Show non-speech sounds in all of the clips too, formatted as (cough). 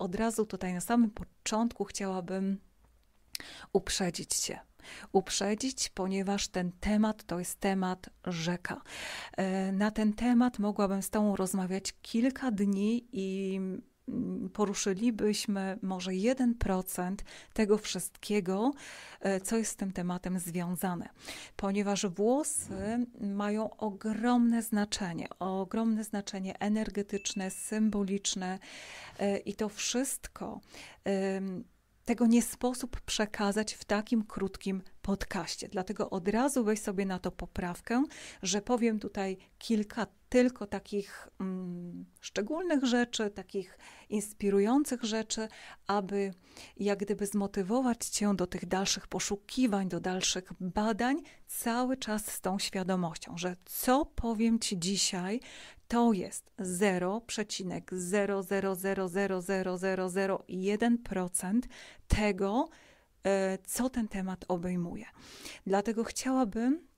od razu tutaj na samym początku chciałabym uprzedzić Cię. Uprzedzić, ponieważ ten temat to jest temat rzeka. E, na ten temat mogłabym z Tobą rozmawiać kilka dni i Mm, poruszylibyśmy może 1% tego wszystkiego, e, co jest z tym tematem związane, ponieważ włosy mają ogromne znaczenie, ogromne znaczenie energetyczne, symboliczne e, i to wszystko tego nie sposób przekazać w takim krótkim podcaście. Dlatego od razu weź sobie na to poprawkę, że powiem tutaj kilka tylko takich mm, szczególnych rzeczy, takich inspirujących rzeczy, aby jak gdyby zmotywować Cię do tych dalszych poszukiwań, do dalszych badań, cały czas z tą świadomością, że co powiem Ci dzisiaj, to jest 0,0000001% tego, e, co ten temat obejmuje. Dlatego chciałabym,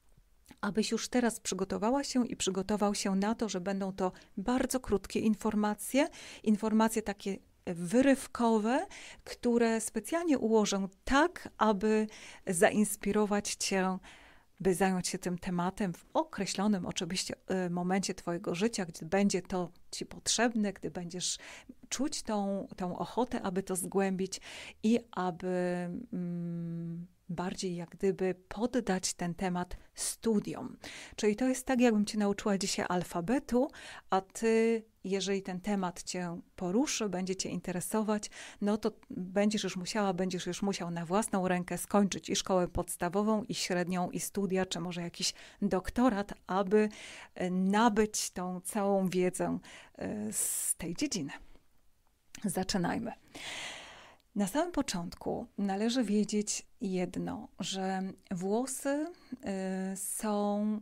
abyś już teraz przygotowała się i przygotował się na to, że będą to bardzo krótkie informacje, informacje takie wyrywkowe, które specjalnie ułożę tak, aby zainspirować Cię, by zająć się tym tematem w określonym oczywiście y, momencie Twojego życia, gdy będzie to Ci potrzebne, gdy będziesz czuć tą, tą ochotę, aby to zgłębić i aby. Mm, bardziej jak gdyby poddać ten temat studiom. Czyli to jest tak, jakbym cię nauczyła dzisiaj alfabetu, a ty, jeżeli ten temat cię poruszy, będzie cię interesować, no to będziesz już musiała, będziesz już musiał na własną rękę skończyć i szkołę podstawową, i średnią, i studia, czy może jakiś doktorat, aby e, nabyć tą całą wiedzę e, z tej dziedziny. Zaczynajmy. Na samym początku należy wiedzieć jedno, że włosy y, są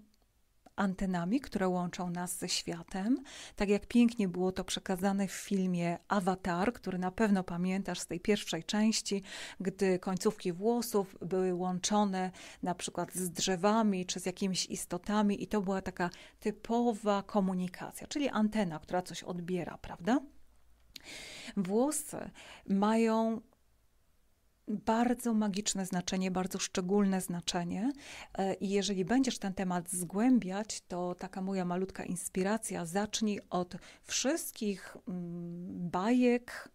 antenami, które łączą nas ze światem. Tak jak pięknie było to przekazane w filmie Avatar, który na pewno pamiętasz z tej pierwszej części, gdy końcówki włosów były łączone na przykład z drzewami czy z jakimiś istotami, i to była taka typowa komunikacja, czyli antena, która coś odbiera, prawda? Włosy mają bardzo magiczne znaczenie, bardzo szczególne znaczenie. E, I jeżeli będziesz ten temat zgłębiać, to taka moja malutka inspiracja, zacznij od wszystkich mm, bajek,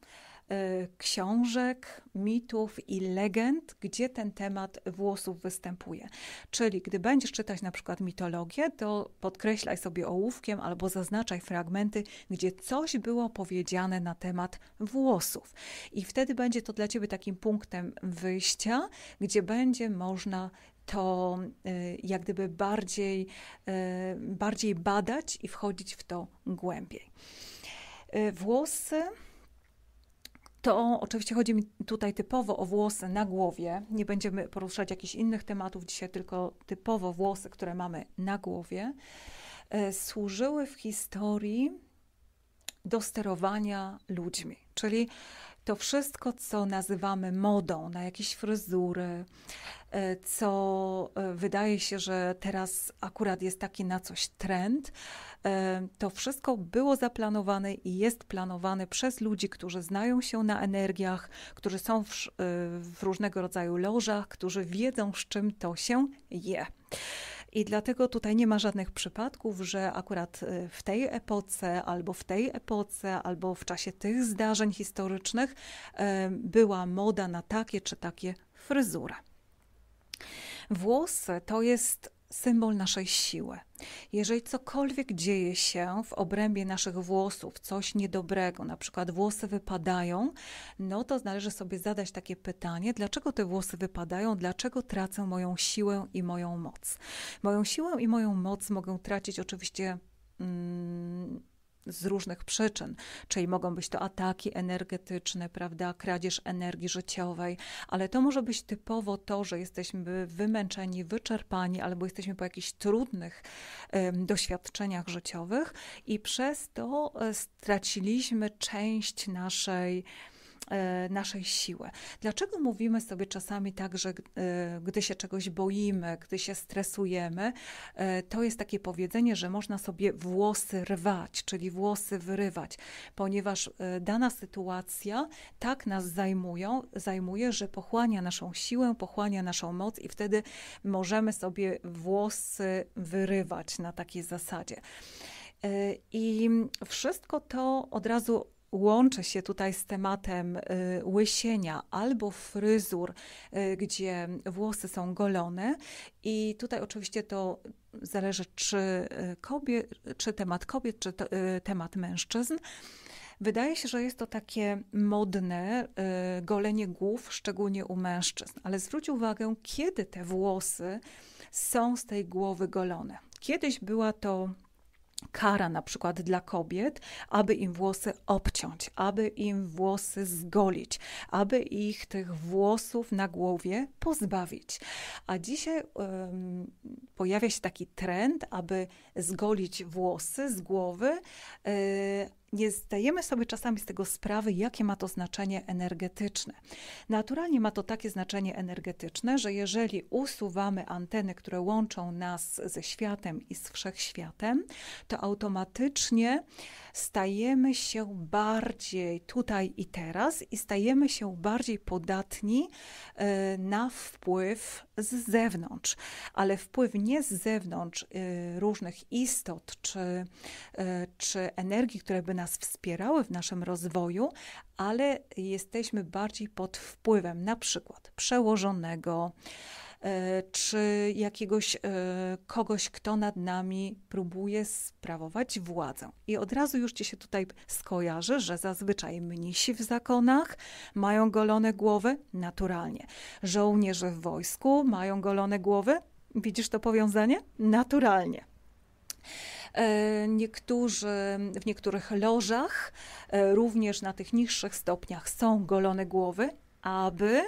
E, książek, mitów i legend, gdzie ten temat włosów występuje. Czyli gdy będziesz czytać na przykład mitologię, to podkreślaj sobie ołówkiem albo zaznaczaj fragmenty, gdzie coś było powiedziane na temat włosów. I wtedy będzie to dla ciebie takim punktem wyjścia, gdzie będzie można to e, jak gdyby bardziej, e, bardziej badać i wchodzić w to głębiej. Włosy to oczywiście chodzi mi tutaj typowo o włosy na głowie. Nie będziemy poruszać jakichś innych tematów dzisiaj, tylko typowo włosy, które mamy na głowie, e, służyły w historii do sterowania ludźmi. Czyli to wszystko, co nazywamy modą na jakieś fryzury, E, co e, wydaje się, że teraz akurat jest taki na coś trend. E, to wszystko było zaplanowane i jest planowane przez ludzi, którzy znają się na energiach, którzy są w, w różnego rodzaju lożach, którzy wiedzą, z czym to się je. I dlatego tutaj nie ma żadnych przypadków, że akurat w tej epoce, albo w tej epoce, albo w czasie tych zdarzeń historycznych była moda na takie czy takie fryzury. Włosy to jest symbol naszej siły. Jeżeli cokolwiek dzieje się w obrębie naszych włosów, coś niedobrego, na przykład włosy wypadają, no to należy sobie zadać takie pytanie, dlaczego te włosy wypadają, dlaczego tracę moją siłę i moją moc. Moją siłę i moją moc mogę tracić oczywiście. Mm, z różnych przyczyn, czyli mogą być to ataki energetyczne, prawda, kradzież energii życiowej, ale to może być typowo to, że jesteśmy wymęczeni, wyczerpani, albo jesteśmy po jakichś trudnych um, doświadczeniach życiowych i przez to e, straciliśmy część naszej E, naszej siły. Dlaczego mówimy sobie czasami tak, że e, gdy się czegoś boimy, gdy się stresujemy, e, to jest takie powiedzenie, że można sobie włosy rwać, czyli włosy wyrywać, ponieważ dana sytuacja tak nas zajmują, zajmuje, że pochłania naszą siłę, pochłania naszą moc i wtedy możemy sobie włosy wyrywać na takiej zasadzie. I wszystko to od razu łączę się tutaj z tematem y, łysienia albo fryzur, y, gdzie włosy są golone. I tutaj oczywiście to zależy, czy, y, kobiet, czy temat kobiet, czy temat mężczyzn. Wydaje się, że jest to takie modne golenie głów, szczególnie u mężczyzn, ale zwróć uwagę, kiedy te włosy są z tej głowy golone. Kiedyś była to kara na przykład dla kobiet, aby im włosy obciąć, aby im włosy zgolić, aby ich tych włosów na głowie pozbawić. A dzisiaj um, pojawia się taki trend, aby zgolić włosy z głowy, yy, nie zdajemy sobie czasami z tego sprawy, jakie ma to znaczenie energetyczne. Naturalnie ma to takie znaczenie energetyczne, że jeżeli usuwamy anteny, które łączą nas ze światem i z wszechświatem, to automatycznie stajemy się bardziej tutaj i teraz i stajemy się bardziej podatni e, na wpływ z zewnątrz, ale wpływ nie z zewnątrz e, różnych istot czy, e, czy energii, które by nas wspierały w naszym rozwoju, ale jesteśmy bardziej pod wpływem na przykład przełożonego, E, czy jakiegoś e, kogoś, kto nad nami próbuje sprawować władzę. I od razu już ci się tutaj skojarzy, że zazwyczaj mnisi w zakonach mają golone głowy naturalnie. Żołnierze w wojsku mają golone głowy. Widzisz to powiązanie? Naturalnie. E, niektórzy, w niektórych lożach, również na tych niższych stopniach, są golone głowy, aby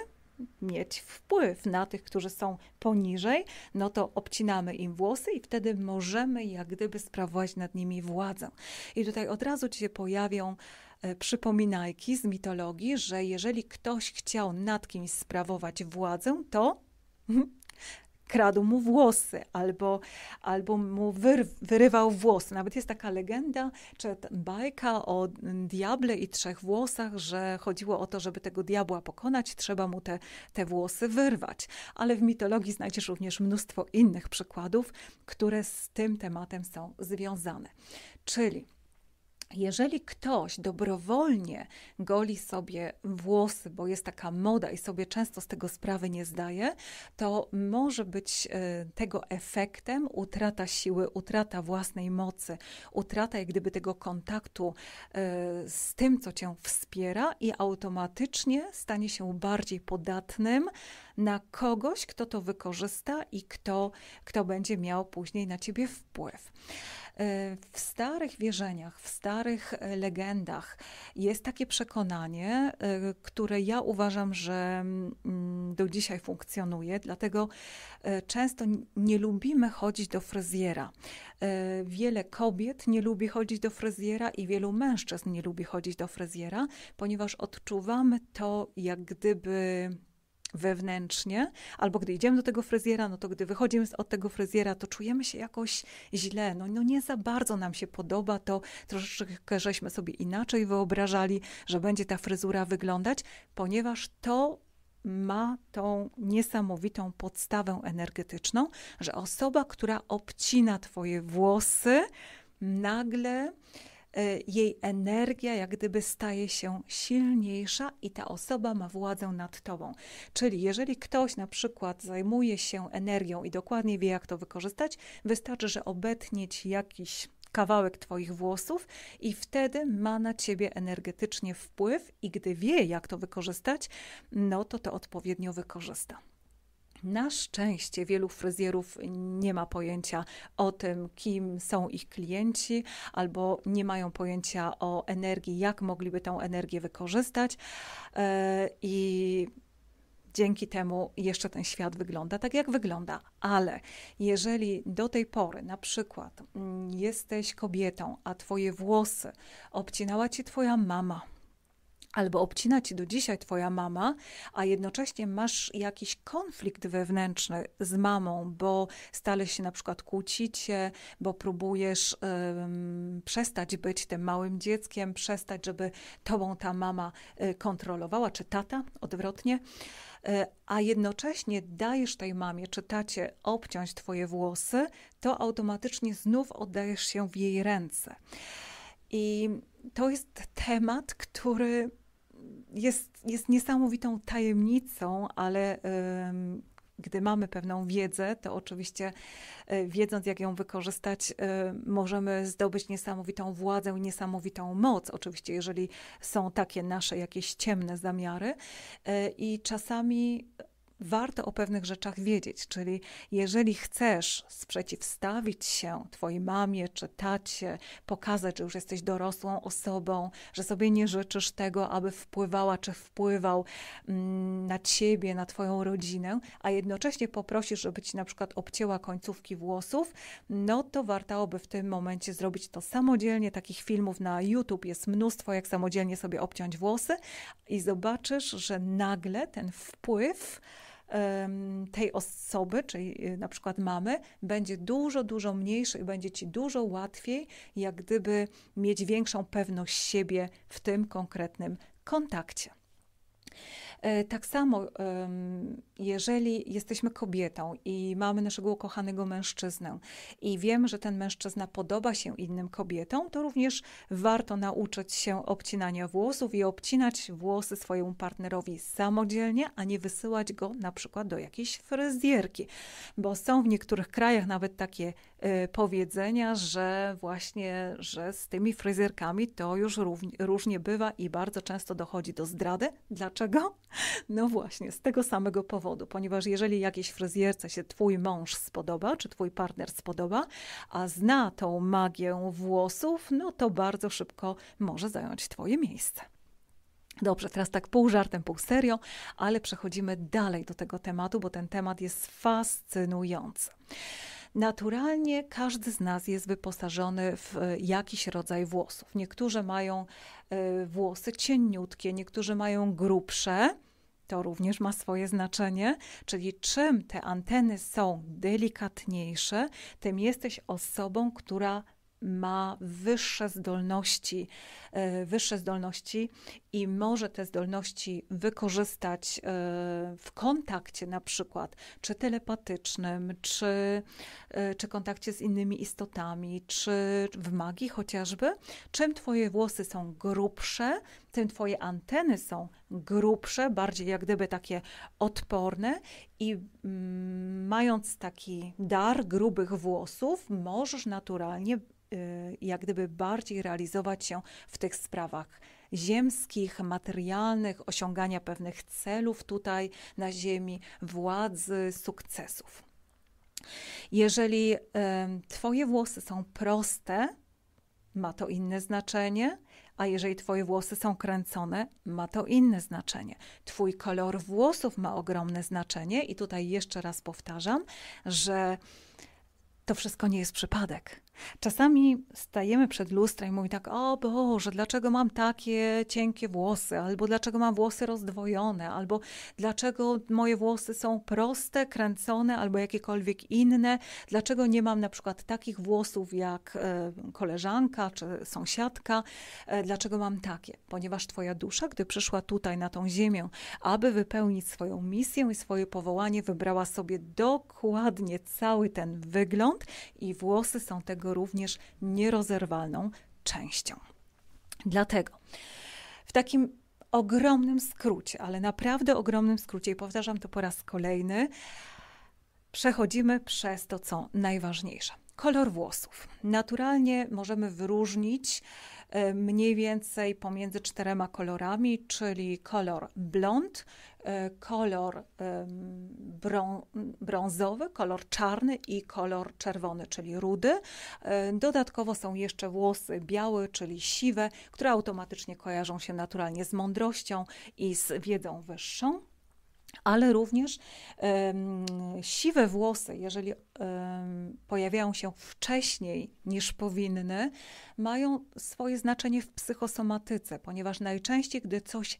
mieć wpływ na tych, którzy są poniżej, no to obcinamy im włosy i wtedy możemy jak gdyby sprawować nad nimi władzę. I tutaj od razu ci się pojawią e, przypominajki z mitologii, że jeżeli ktoś chciał nad kimś sprawować władzę, to (laughs) hmm, kradł mu włosy albo, albo mu wyr, wyrywał włosy. Nawet jest taka legenda czy bajka o diable i trzech włosach, że chodziło o to, żeby tego diabła pokonać, trzeba mu te, te włosy wyrwać. Ale w mitologii znajdziesz również mnóstwo innych przykładów, które z tym tematem są związane. Czyli jeżeli ktoś dobrowolnie goli sobie włosy, bo jest taka moda i sobie często z tego sprawy nie zdaje, to może być e, tego efektem utrata siły, utrata własnej mocy, utrata jak gdyby tego kontaktu e, z tym, co cię wspiera i automatycznie stanie się bardziej podatnym na kogoś, kto to wykorzysta i kto, kto będzie miał później na ciebie wpływ. E, w starych wierzeniach, w starych e, legendach jest takie przekonanie, e, które ja uważam, że mm, do dzisiaj funkcjonuje, dlatego często nie lubimy chodzić do fryzjera. Wiele kobiet nie lubi chodzić do fryzjera i wielu mężczyzn nie lubi chodzić do fryzjera, ponieważ odczuwamy to, jak gdyby wewnętrznie, albo gdy idziemy do tego fryzjera, no to gdy wychodzimy od tego fryzjera, to czujemy się jakoś źle, no, no nie za bardzo nam się podoba to, troszeczkę żeśmy sobie inaczej wyobrażali, że będzie ta fryzura wyglądać, ponieważ to ma tą niesamowitą podstawę energetyczną, że osoba, która obcina twoje włosy, nagle E, jej energia jak gdyby staje się silniejsza i ta osoba ma władzę nad tobą. Czyli jeżeli ktoś na przykład zajmuje się energią i dokładnie wie, jak to wykorzystać, wystarczy, że obetnie ci jakiś kawałek Twoich włosów i wtedy ma na Ciebie energetycznie wpływ i gdy wie, jak to wykorzystać, no to to odpowiednio wykorzysta. Na szczęście wielu fryzjerów nie ma pojęcia o tym, kim są ich klienci, albo nie mają pojęcia o energii, jak mogliby tą energię wykorzystać. E, I dzięki temu jeszcze ten świat wygląda tak, jak wygląda. Ale jeżeli do tej pory, na przykład, mm, jesteś kobietą, a twoje włosy obcinała ci twoja mama, albo obcina ci do dzisiaj twoja mama, a jednocześnie masz jakiś konflikt wewnętrzny z mamą, bo stale się na przykład kłócicie, bo próbujesz um, przestać być tym małym dzieckiem, przestać, żeby tobą ta mama e, kontrolowała, czy tata, odwrotnie, e, a jednocześnie dajesz tej mamie, czy tacie obciąć twoje włosy, to automatycznie znów oddajesz się w jej ręce. I to jest temat, który jest, jest niesamowitą tajemnicą, ale gdy mamy pewną wiedzę, to oczywiście e, wiedząc, jak ją wykorzystać, e, możemy zdobyć niesamowitą władzę i niesamowitą moc. Oczywiście, jeżeli są takie nasze jakieś ciemne zamiary. E, I czasami warto o pewnych rzeczach wiedzieć. Czyli jeżeli chcesz sprzeciwstawić się Twojej mamie czy tacie, pokazać, że już jesteś dorosłą osobą, że sobie nie życzysz tego, aby wpływała czy wpływał mm, na Ciebie, na Twoją rodzinę, a jednocześnie poprosisz, żeby Ci na przykład obcięła końcówki włosów, no to warto by w tym momencie zrobić to samodzielnie. Takich filmów na YouTube jest mnóstwo, jak samodzielnie sobie obciąć włosy i zobaczysz, że nagle ten wpływ, tej osoby, czyli y, na przykład mamy, będzie dużo, dużo mniejszy i będzie ci dużo łatwiej, jak gdyby mieć większą pewność siebie w tym konkretnym kontakcie. E, tak samo, jeżeli jesteśmy kobietą i mamy naszego ukochanego mężczyznę i wiemy, że ten mężczyzna podoba się innym kobietom, to również warto nauczyć się obcinania włosów i obcinać włosy swojemu partnerowi samodzielnie, a nie wysyłać go na przykład do jakiejś fryzjerki, bo są w niektórych krajach nawet takie e, powiedzenia, że właśnie, że z tymi fryzjerkami to już różnie bywa i bardzo często dochodzi do zdrady. Dlaczego? No właśnie, z tego samego powodu, ponieważ jeżeli jakiejś fryzjerce się twój mąż spodoba, czy twój partner spodoba, a zna tą magię włosów, no to bardzo szybko może zająć twoje miejsce. Dobrze, teraz tak pół żartem, pół serio, ale przechodzimy dalej do tego tematu, bo ten temat jest fascynujący. Naturalnie każdy z nas jest wyposażony w jakiś rodzaj włosów. Niektórzy mają Y, włosy cieniutkie, niektórzy mają grubsze. To również ma swoje znaczenie, czyli czym te anteny są delikatniejsze, tym jesteś osobą, która ma wyższe zdolności, e, wyższe zdolności i może te zdolności wykorzystać e, w kontakcie na przykład, czy telepatycznym, czy, e, czy kontakcie z innymi istotami, czy w magii chociażby. Czym twoje włosy są grubsze, tym twoje anteny są grubsze, bardziej jak gdyby takie odporne i mm, mając taki dar grubych włosów, możesz naturalnie Y, jak gdyby bardziej realizować się w tych sprawach ziemskich, materialnych, osiągania pewnych celów tutaj na Ziemi, władzy, sukcesów. Jeżeli y, Twoje włosy są proste, ma to inne znaczenie, a jeżeli Twoje włosy są kręcone, ma to inne znaczenie. Twój kolor włosów ma ogromne znaczenie, i tutaj jeszcze raz powtarzam, że to wszystko nie jest przypadek. Czasami stajemy przed lustrem i mówimy tak, o Boże, dlaczego mam takie cienkie włosy, albo dlaczego mam włosy rozdwojone, albo dlaczego moje włosy są proste, kręcone, albo jakiekolwiek inne, dlaczego nie mam na przykład takich włosów jak e, koleżanka czy sąsiadka, e, dlaczego mam takie? Ponieważ Twoja dusza, gdy przyszła tutaj na tą ziemię, aby wypełnić swoją misję i swoje powołanie, wybrała sobie dokładnie cały ten wygląd i włosy są tego jego również nierozerwalną częścią. Dlatego w takim ogromnym skrócie, ale naprawdę ogromnym skrócie, i powtarzam to po raz kolejny, przechodzimy przez to, co najważniejsze. Kolor włosów. Naturalnie możemy wyróżnić e, mniej więcej pomiędzy czterema kolorami, czyli kolor blond, E, kolor brązowy, kolor czarny i kolor czerwony, czyli rudy. E, dodatkowo są jeszcze włosy białe, czyli siwe, które automatycznie kojarzą się naturalnie z mądrością i z wiedzą wyższą ale również um, siwe włosy, jeżeli um, pojawiają się wcześniej niż powinny, mają swoje znaczenie w psychosomatyce, ponieważ najczęściej, gdy coś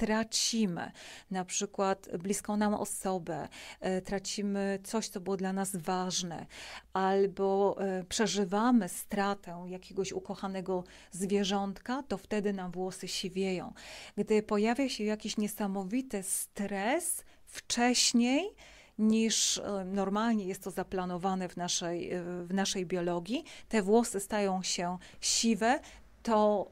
tracimy, na przykład bliską nam osobę, e, tracimy coś, co było dla nas ważne, albo e, przeżywamy stratę jakiegoś ukochanego zwierzątka, to wtedy nam włosy siwieją. Gdy pojawia się jakiś niesamowity stres wcześniej, niż e, normalnie jest to zaplanowane w naszej, w naszej biologii, te włosy stają się siwe, to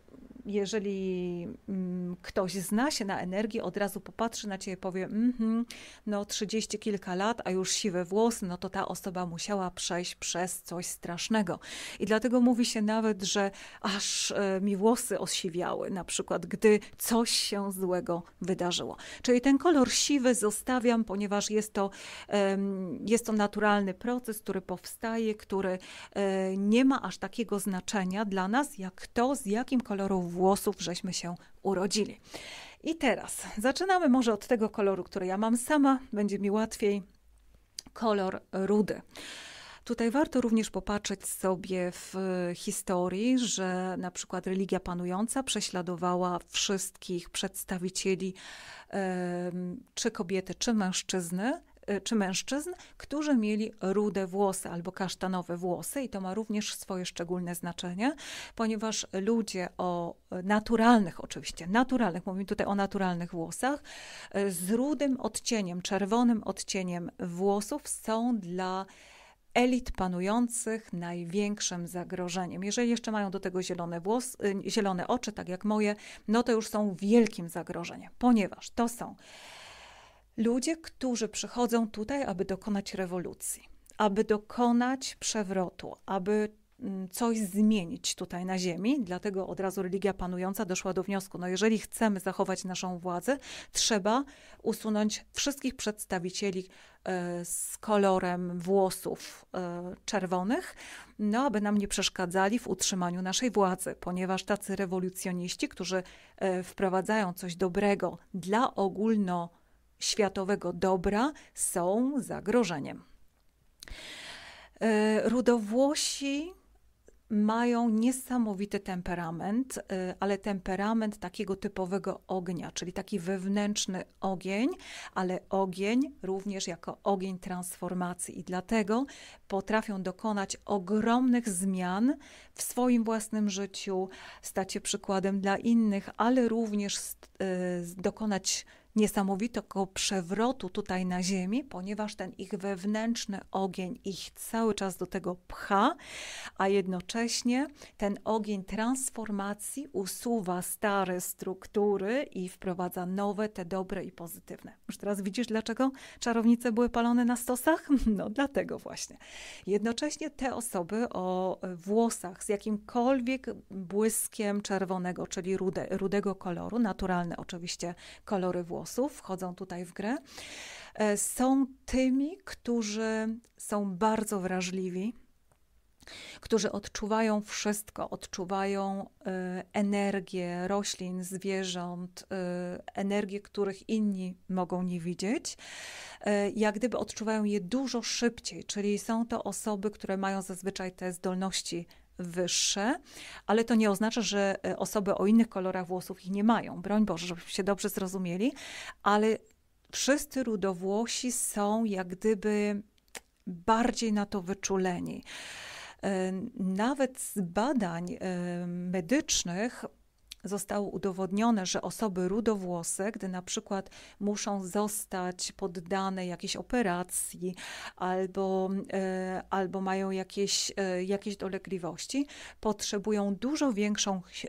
jeżeli mm, ktoś zna się na energii, od razu popatrzy na ciebie, powie, mm -hmm, no 30 kilka lat, a już siwe włosy, no to ta osoba musiała przejść przez coś strasznego. I dlatego mówi się nawet, że aż y, mi włosy osiwiały, na przykład, gdy coś się złego wydarzyło. Czyli ten kolor siwy zostawiam, ponieważ jest to, y, jest to naturalny proces, który powstaje, który y, nie ma aż takiego znaczenia dla nas, jak to, z jakim kolorem włosów żeśmy się urodzili. I teraz zaczynamy może od tego koloru, który ja mam sama, będzie mi łatwiej. Kolor rudy. Tutaj warto również popatrzeć sobie w historii, że na przykład religia panująca prześladowała wszystkich przedstawicieli, czy kobiety, czy mężczyzny, Y, czy mężczyzn, którzy mieli rude włosy albo kasztanowe włosy i to ma również swoje szczególne znaczenie, ponieważ ludzie o naturalnych, oczywiście naturalnych, mówimy tutaj o naturalnych włosach, y, z rudym odcieniem, czerwonym odcieniem włosów są dla elit panujących największym zagrożeniem. Jeżeli jeszcze mają do tego zielone, włos, y, zielone oczy, tak jak moje, no to już są wielkim zagrożeniem, ponieważ to są Ludzie, którzy przychodzą tutaj, aby dokonać rewolucji, aby dokonać przewrotu, aby mm, coś zmienić tutaj na ziemi, dlatego od razu religia panująca doszła do wniosku, no jeżeli chcemy zachować naszą władzę, trzeba usunąć wszystkich przedstawicieli e, z kolorem włosów e, czerwonych, no aby nam nie przeszkadzali w utrzymaniu naszej władzy, ponieważ tacy rewolucjoniści, którzy e, wprowadzają coś dobrego dla ogólno światowego dobra są zagrożeniem. E, Rudowłosi mają niesamowity temperament, e, ale temperament takiego typowego ognia, czyli taki wewnętrzny ogień, ale ogień również jako ogień transformacji i dlatego potrafią dokonać ogromnych zmian w swoim własnym życiu, stać się przykładem dla innych, ale również e, dokonać niesamowitego przewrotu tutaj na ziemi, ponieważ ten ich wewnętrzny ogień ich cały czas do tego pcha, a jednocześnie ten ogień transformacji usuwa stare struktury i wprowadza nowe, te dobre i pozytywne. Już teraz widzisz, dlaczego czarownice były palone na stosach? (laughs) No dlatego właśnie. Jednocześnie te osoby o włosach z jakimkolwiek błyskiem czerwonego, czyli rude, rudego koloru, naturalne oczywiście kolory włosów, ciosów wchodzą tutaj w grę, e, są tymi, którzy są bardzo wrażliwi, którzy odczuwają wszystko, odczuwają e, energię roślin, zwierząt, e, energię, których inni mogą nie widzieć. jak gdyby odczuwają je dużo szybciej, czyli są to osoby, które mają zazwyczaj te zdolności wyższe, ale to nie oznacza, że e, osoby o innych kolorach włosów ich nie mają. Broń Boże, żebyśmy się dobrze zrozumieli, ale wszyscy rudowłosi są jak gdyby bardziej na to wyczuleni. E, nawet z badań e, medycznych zostało udowodnione, że osoby rudowłose, gdy na przykład muszą zostać poddane jakiejś operacji albo, e, albo mają jakieś, e, jakieś dolegliwości, potrzebują dużo większą, e,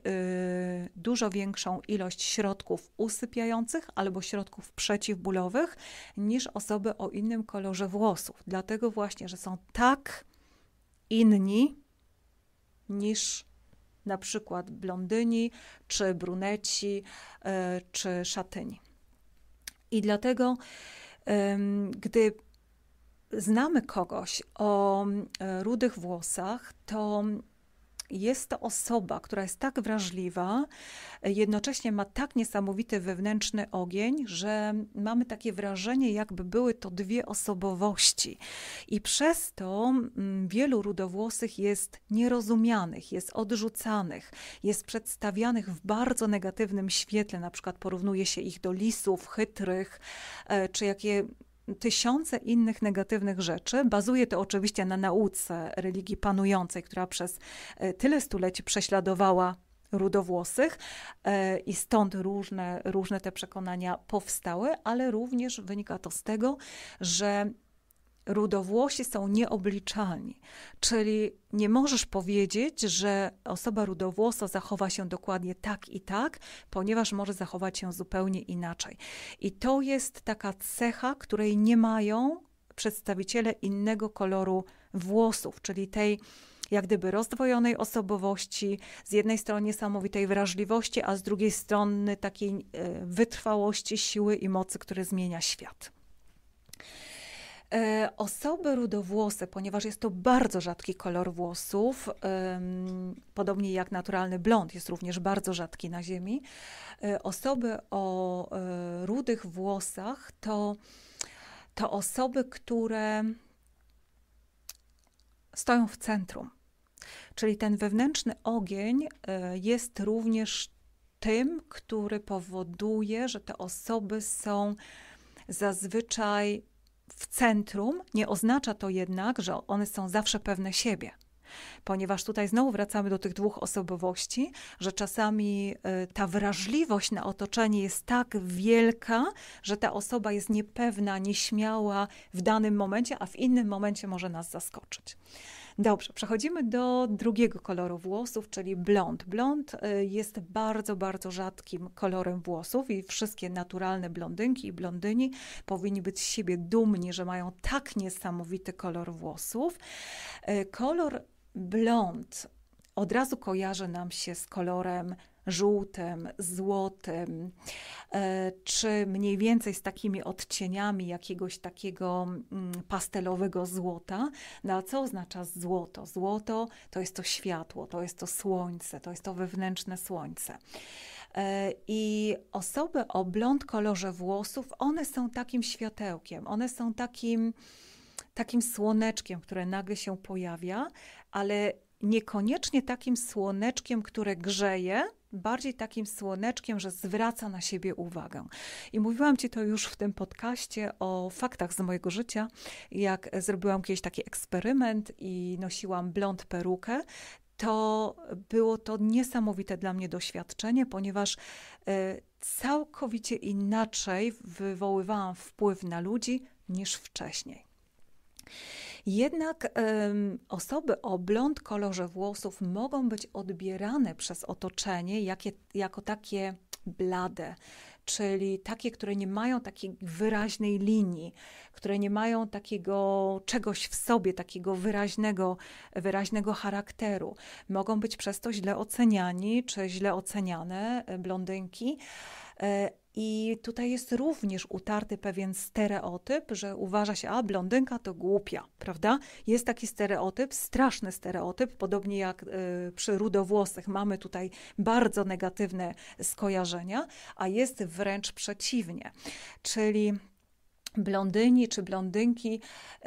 dużo większą ilość środków usypiających albo środków przeciwbólowych niż osoby o innym kolorze włosów. Dlatego właśnie, że są tak inni niż na przykład blondyni, czy bruneci, e, czy szatyni. I dlatego, gdy znamy kogoś o e, rudych włosach, to jest to osoba, która jest tak wrażliwa, jednocześnie ma tak niesamowity wewnętrzny ogień, że mamy takie wrażenie, jakby były to dwie osobowości. I przez to mm, wielu rudowłosych jest nierozumianych, jest odrzucanych, jest przedstawianych w bardzo negatywnym świetle, na przykład porównuje się ich do lisów, chytrych, e, czy jakie tysiące innych negatywnych rzeczy. Bazuje to oczywiście na nauce religii panującej, która przez e, tyle stuleci prześladowała rudowłosych e, i stąd różne, różne te przekonania powstały, ale również wynika to z tego, że rudowłosi są nieobliczalni, czyli nie możesz powiedzieć, że osoba rudowłosa zachowa się dokładnie tak i tak, ponieważ może zachować się zupełnie inaczej. I to jest taka cecha, której nie mają przedstawiciele innego koloru włosów, czyli tej jak gdyby rozdwojonej osobowości, z jednej strony niesamowitej wrażliwości, a z drugiej strony takiej e, wytrwałości, siły i mocy, które zmienia świat. E, osoby rudowłose, ponieważ jest to bardzo rzadki kolor włosów, podobnie jak naturalny blond, jest również bardzo rzadki na Ziemi. E, osoby o e, rudych włosach to, to osoby, które stoją w centrum. Czyli ten wewnętrzny ogień jest również tym, który powoduje, że te osoby są zazwyczaj w centrum, nie oznacza to jednak, że one są zawsze pewne siebie. Ponieważ tutaj znowu wracamy do tych dwóch osobowości, że czasami y, ta wrażliwość na otoczenie jest tak wielka, że ta osoba jest niepewna, nieśmiała w danym momencie, a w innym momencie może nas zaskoczyć. Dobrze, przechodzimy do drugiego koloru włosów, czyli blond. Blond y, jest bardzo, bardzo rzadkim kolorem włosów i wszystkie naturalne blondynki i blondyni powinni być z siebie dumni, że mają tak niesamowity kolor włosów. Y, kolor blond od razu kojarzy nam się z kolorem żółtem, złotym, e, czy mniej więcej z takimi odcieniami jakiegoś takiego mm, pastelowego złota. No a co oznacza złoto? Złoto to jest to światło, to jest to słońce, to jest to wewnętrzne słońce. E, I osoby o blond kolorze włosów, one są takim światełkiem, one są takim, takim słoneczkiem, które nagle się pojawia, ale niekoniecznie takim słoneczkiem, które grzeje, bardziej takim słoneczkiem, że zwraca na siebie uwagę. I mówiłam Ci to już w tym podcaście o faktach z mojego życia, jak e, zrobiłam kiedyś taki eksperyment i nosiłam blond perukę. To było to niesamowite dla mnie doświadczenie, ponieważ e, całkowicie inaczej wywoływałam wpływ na ludzi niż wcześniej. Jednak um, osoby o blond kolorze włosów mogą być odbierane przez otoczenie jakie, jako takie blade, czyli takie, które nie mają takiej wyraźnej linii, które nie mają takiego czegoś w sobie, takiego wyraźnego, wyraźnego charakteru. Mogą być przez to źle oceniani czy źle oceniane e, blondynki e, i tutaj jest również utarty pewien stereotyp, że uważa się, a blondynka to głupia, prawda? Jest taki stereotyp, straszny stereotyp, podobnie jak y, przy rudowłosych. Mamy tutaj bardzo negatywne skojarzenia, a jest wręcz przeciwnie. Czyli blondyni czy blondynki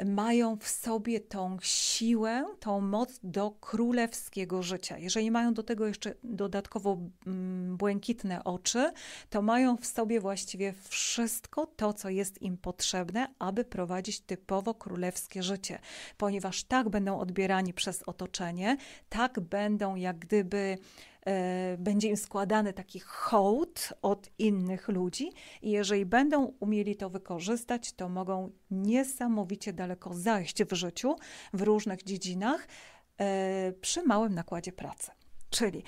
mają w sobie tą siłę, tą moc do królewskiego życia. Jeżeli mają do tego jeszcze dodatkowo mm, błękitne oczy, to mają w sobie właściwie wszystko to, co jest im potrzebne, aby prowadzić typowo królewskie życie, ponieważ tak będą odbierani przez otoczenie, tak będą jak gdyby E, będzie im składany taki hołd od innych ludzi i jeżeli będą umieli to wykorzystać, to mogą niesamowicie daleko zajść w życiu, w różnych dziedzinach, e, przy małym nakładzie pracy. Czyli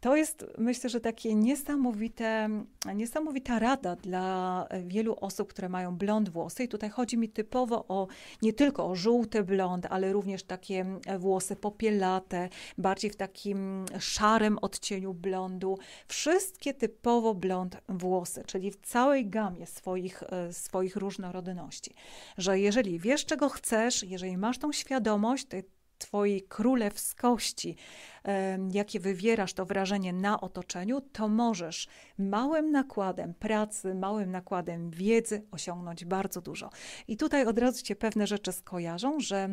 to jest, myślę, że takie niesamowite, niesamowita rada dla wielu osób, które mają blond włosy. I tutaj chodzi mi typowo o nie tylko o żółty blond, ale również takie włosy popielate, bardziej w takim szarym odcieniu blondu. Wszystkie typowo blond włosy, czyli w całej gamie swoich, e, swoich różnorodności. Że jeżeli wiesz, czego chcesz, jeżeli masz tą świadomość, to Twojej królewskości, jakie wywierasz to wrażenie na otoczeniu, to możesz małym nakładem pracy, małym nakładem wiedzy osiągnąć bardzo dużo. I tutaj od razu Cię pewne rzeczy skojarzą, że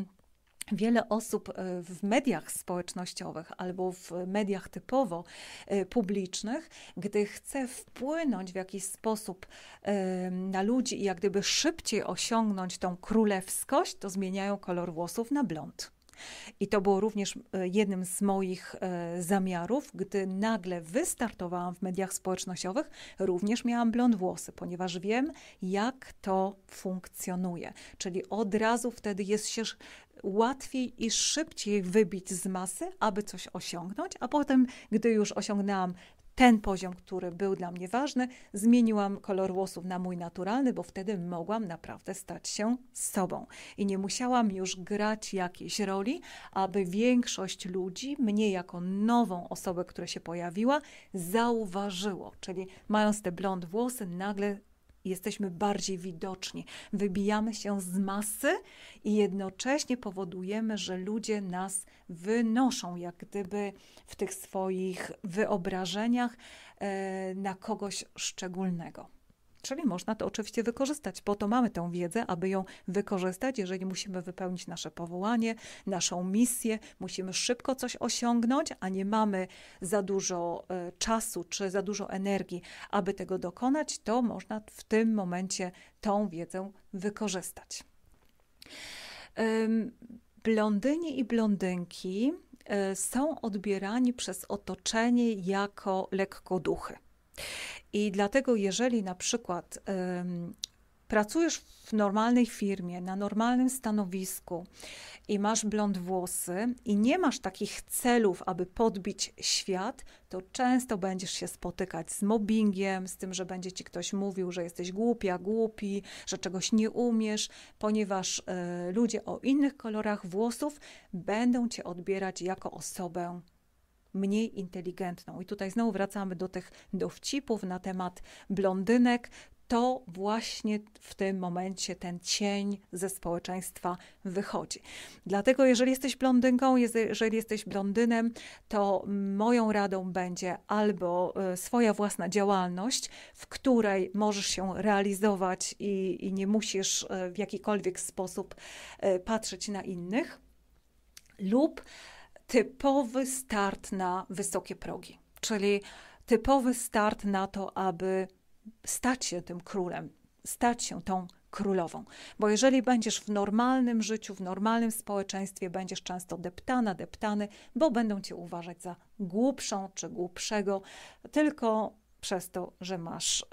Wiele osób e, w mediach społecznościowych albo w mediach typowo e, publicznych, gdy chce wpłynąć w jakiś sposób e, na ludzi i jak gdyby szybciej osiągnąć tą królewskość, to zmieniają kolor włosów na blond. I to było również e, jednym z moich e, zamiarów, gdy nagle wystartowałam w mediach społecznościowych, również miałam blond włosy, ponieważ wiem, jak to funkcjonuje. Czyli od razu wtedy jest się łatwiej i szybciej wybić z masy, aby coś osiągnąć, a potem, gdy już osiągnęłam ten poziom, który był dla mnie ważny, zmieniłam kolor włosów na mój naturalny, bo wtedy mogłam naprawdę stać się sobą. I nie musiałam już grać jakiejś roli, aby większość ludzi mnie jako nową osobę, która się pojawiła, zauważyło. Czyli mając te blond włosy, nagle jesteśmy bardziej widoczni, wybijamy się z masy i jednocześnie powodujemy, że ludzie nas wynoszą, jak gdyby w tych swoich wyobrażeniach e, na kogoś szczególnego czyli można to oczywiście wykorzystać. Po to mamy tę wiedzę, aby ją wykorzystać, jeżeli musimy wypełnić nasze powołanie, naszą misję, musimy szybko coś osiągnąć, a nie mamy za dużo y, czasu czy za dużo energii, aby tego dokonać, to można w tym momencie tą wiedzę wykorzystać. Ym, blondyni i blondynki e, są odbierani przez otoczenie jako lekkoduchy. I dlatego, jeżeli na przykład pracujesz w normalnej firmie, na normalnym stanowisku i masz blond włosy i nie masz takich celów, aby podbić świat, to często będziesz się spotykać z mobbingiem, z tym, że będzie ci ktoś mówił, że jesteś głupia, głupi, że czegoś nie umiesz, ponieważ y, ludzie o innych kolorach włosów będą cię odbierać jako osobę mniej inteligentną. I tutaj znowu wracamy do tych dowcipów na temat blondynek. To właśnie w tym momencie ten cień ze społeczeństwa wychodzi. Dlatego, jeżeli jesteś blondynką, jeżeli jesteś blondynem, to moją radą będzie albo e, swoja własna działalność, w której możesz się realizować i, i nie musisz e, w jakikolwiek sposób e, patrzeć na innych, lub typowy start na wysokie progi, czyli typowy start na to, aby stać się tym królem, stać się tą królową. Bo jeżeli będziesz w normalnym życiu, w normalnym społeczeństwie, będziesz często deptana, deptany, bo będą cię uważać za głupszą czy głupszego, tylko przez to, że masz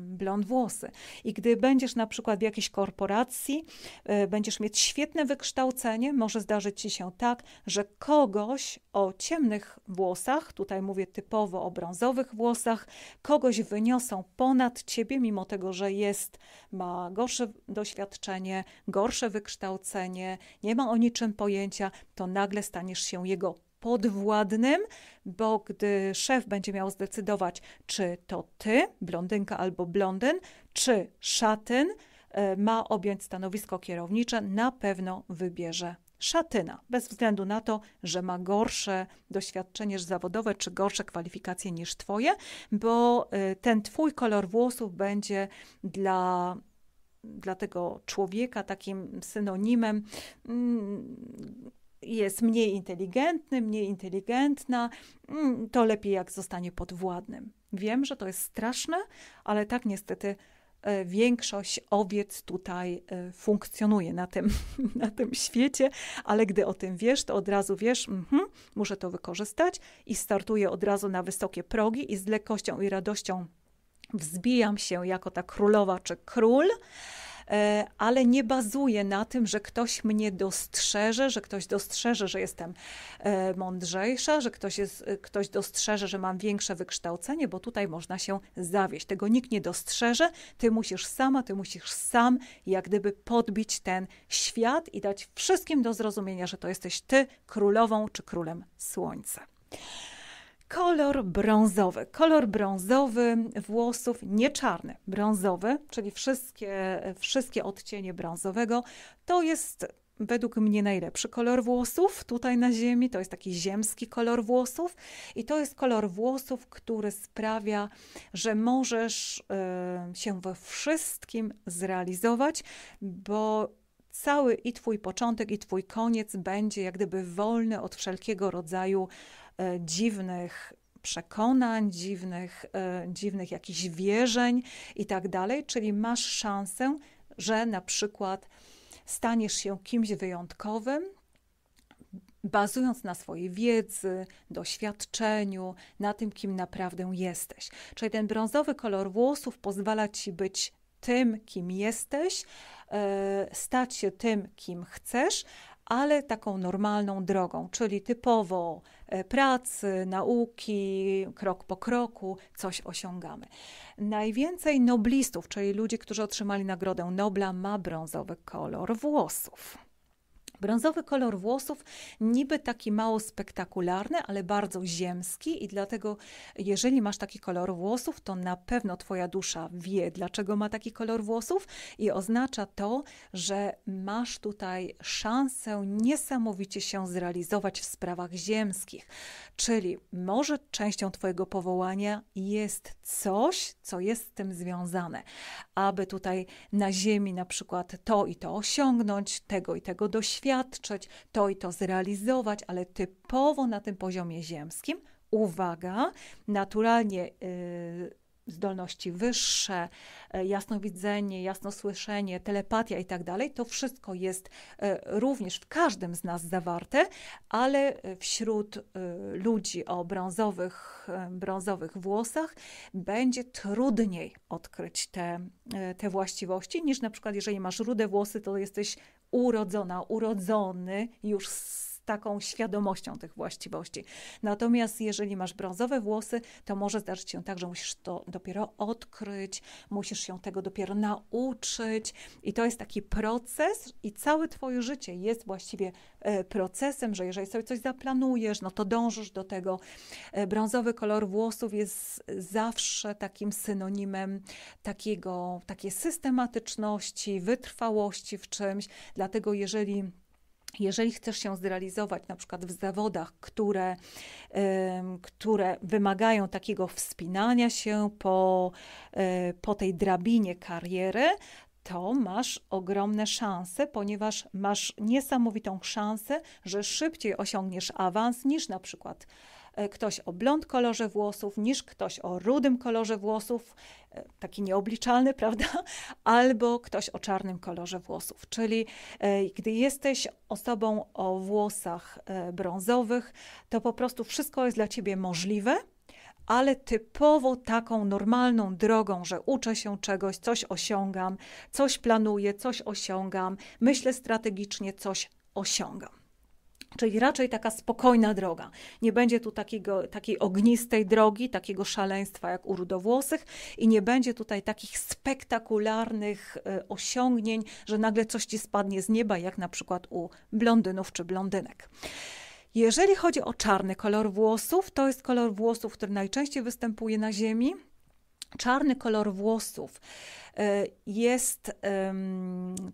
blond włosy. I gdy będziesz na przykład w jakiejś korporacji, e, będziesz mieć świetne wykształcenie, może zdarzyć ci się tak, że kogoś o ciemnych włosach, tutaj mówię typowo o brązowych włosach, kogoś wyniosą ponad ciebie, mimo tego, że jest, ma gorsze doświadczenie, gorsze wykształcenie, nie ma o niczym pojęcia, to nagle staniesz się jego podwładnym, bo gdy szef będzie miał zdecydować, czy to ty, blondynka albo blondyn, czy szatyn e, ma objąć stanowisko kierownicze, na pewno wybierze szatyna, bez względu na to, że ma gorsze doświadczenie zawodowe czy gorsze kwalifikacje niż twoje, bo e, ten twój kolor włosów będzie dla dlatego tego człowieka takim synonimem mm, jest mniej inteligentny, mniej inteligentna, mm, to lepiej jak zostanie podwładnym. Wiem, że to jest straszne, ale tak niestety e, większość owiec tutaj e, funkcjonuje na tym, (laughs) na tym świecie, ale gdy o tym wiesz, to od razu wiesz, mm-hmm, muszę to wykorzystać i startuję od razu na wysokie progi i z lekkością i radością wzbijam się jako ta królowa czy król E, ale nie bazuje na tym, że ktoś mnie dostrzeże, że ktoś dostrzeże, że jestem e, mądrzejsza, że ktoś, jest, e, ktoś dostrzeże, że mam większe wykształcenie, bo tutaj można się zawieść. Tego nikt nie dostrzeże, ty musisz sama, ty musisz sam jak gdyby podbić ten świat i dać wszystkim do zrozumienia, że to jesteś ty królową czy królem słońca. Kolor brązowy, kolor brązowy włosów, nie czarny, brązowy, czyli wszystkie, wszystkie odcienie brązowego, to jest według mnie najlepszy kolor włosów tutaj na ziemi. To jest taki ziemski kolor włosów i to jest kolor włosów, który sprawia, że możesz y, się we wszystkim zrealizować, bo cały i twój początek i twój koniec będzie jak gdyby wolny od wszelkiego rodzaju E, dziwnych przekonań, dziwnych, e, dziwnych jakichś wierzeń i tak dalej, czyli masz szansę, że na przykład staniesz się kimś wyjątkowym, bazując na swojej wiedzy, doświadczeniu, na tym, kim naprawdę jesteś. Czyli ten brązowy kolor włosów pozwala ci być tym, kim jesteś, e, stać się tym, kim chcesz, ale taką normalną drogą, czyli typowo e, pracy, nauki, krok po kroku coś osiągamy. Najwięcej noblistów, czyli ludzi, którzy otrzymali Nagrodę Nobla, ma brązowy kolor włosów. Brązowy kolor włosów, niby taki mało spektakularny, ale bardzo ziemski, i dlatego, jeżeli masz taki kolor włosów, to na pewno Twoja dusza wie, dlaczego ma taki kolor włosów, i oznacza to, że masz tutaj szansę niesamowicie się zrealizować w sprawach ziemskich. Czyli może częścią Twojego powołania jest coś, co jest z tym związane, aby tutaj na Ziemi na przykład to i to osiągnąć, tego i tego doświadczyć doświadczyć, to i to zrealizować, ale typowo na tym poziomie ziemskim, uwaga, naturalnie. Yy, zdolności wyższe, y, jasnowidzenie, jasnosłyszenie, telepatia i tak dalej, to wszystko jest y, również w każdym z nas zawarte, ale wśród y, ludzi o brązowych, brązowych włosach będzie trudniej odkryć te, te właściwości niż na przykład jeżeli masz rude włosy, to jesteś urodzona, urodzony już z taką świadomością tych właściwości. Natomiast jeżeli masz brązowe włosy, to może zdarzyć się tak, że musisz to dopiero odkryć, musisz się tego dopiero nauczyć i to jest taki proces i całe twoje życie jest właściwie e, procesem, że jeżeli sobie coś zaplanujesz, no to dążysz do tego. E, brązowy kolor włosów jest zawsze takim synonimem takiego, takiej systematyczności, wytrwałości w czymś, dlatego jeżeli jeżeli chcesz się zrealizować na przykład w zawodach, które, które wymagają takiego wspinania się po, e, po tej drabinie kariery, to masz ogromne szanse, ponieważ masz niesamowitą szansę, że szybciej osiągniesz awans niż na przykład E, ktoś o blond kolorze włosów, niż ktoś o rudym kolorze włosów, e, taki nieobliczalny, (laughs) prawda? Albo ktoś o czarnym kolorze włosów. Czyli e, gdy jesteś osobą o włosach brązowych, to po prostu wszystko jest dla ciebie możliwe ale typowo taką normalną drogą, że uczę się czegoś, coś osiągam, coś planuję, coś osiągam, myślę strategicznie, coś osiągam. Czyli raczej taka spokojna droga. Nie będzie tu takiego, takiej ognistej drogi, takiego szaleństwa jak u rudowłosych i nie będzie tutaj takich spektakularnych e, osiągnięć, że nagle coś ci spadnie z nieba, jak na przykład u blondynów czy blondynek. Jeżeli chodzi o czarny kolor włosów, to jest kolor włosów, który najczęściej występuje na Ziemi. Czarny kolor włosów e, jest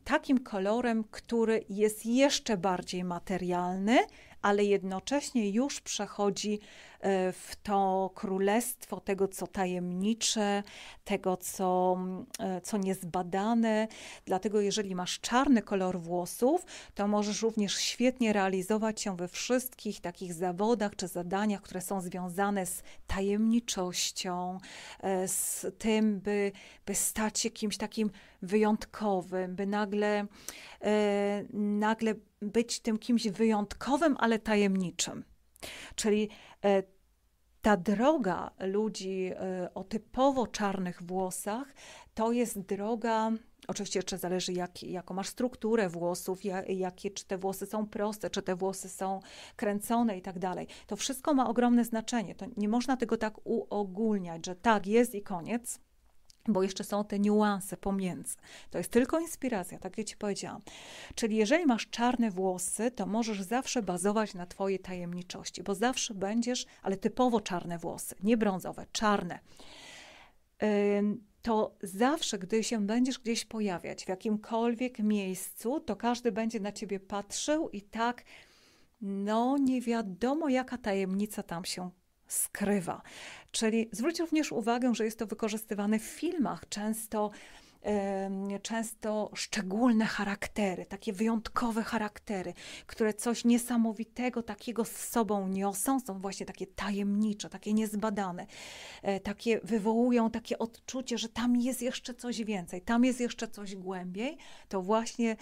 takim kolorem, który jest jeszcze bardziej materialny, ale jednocześnie już przechodzi E, w to królestwo tego, co tajemnicze, tego, co, mm, e, co niezbadane. Dlatego, jeżeli masz czarny kolor włosów, to możesz również świetnie realizować się we wszystkich takich zawodach czy zadaniach, które są związane z tajemniczością, e, z tym, by, by stać się kimś takim wyjątkowym, by nagle, nagle być tym kimś wyjątkowym, ale tajemniczym. Czyli E, ta droga ludzi e, o typowo czarnych włosach to jest droga. Oczywiście jeszcze zależy, jak, jaką masz strukturę włosów, jak, jakie, czy te włosy są proste, czy te włosy są kręcone i tak dalej. To wszystko ma ogromne znaczenie. To nie można tego tak uogólniać, że tak jest i koniec bo jeszcze są te niuanse pomiędzy. To jest tylko inspiracja, tak jak Ci powiedziałam. Czyli jeżeli masz czarne włosy, to możesz zawsze bazować na Twojej tajemniczości, bo zawsze będziesz, ale typowo czarne włosy, nie brązowe, czarne. To zawsze, gdy się będziesz gdzieś pojawiać, w jakimkolwiek miejscu, to każdy będzie na Ciebie patrzył i tak, no nie wiadomo, jaka tajemnica tam się skrywa. Czyli zwróć również uwagę, że jest to wykorzystywane w filmach często często szczególne charaktery, takie wyjątkowe charaktery, które coś niesamowitego takiego z sobą niosą, są właśnie takie tajemnicze, takie niezbadane, e, takie wywołują takie odczucie, że tam jest jeszcze coś więcej, tam jest jeszcze coś głębiej, to właśnie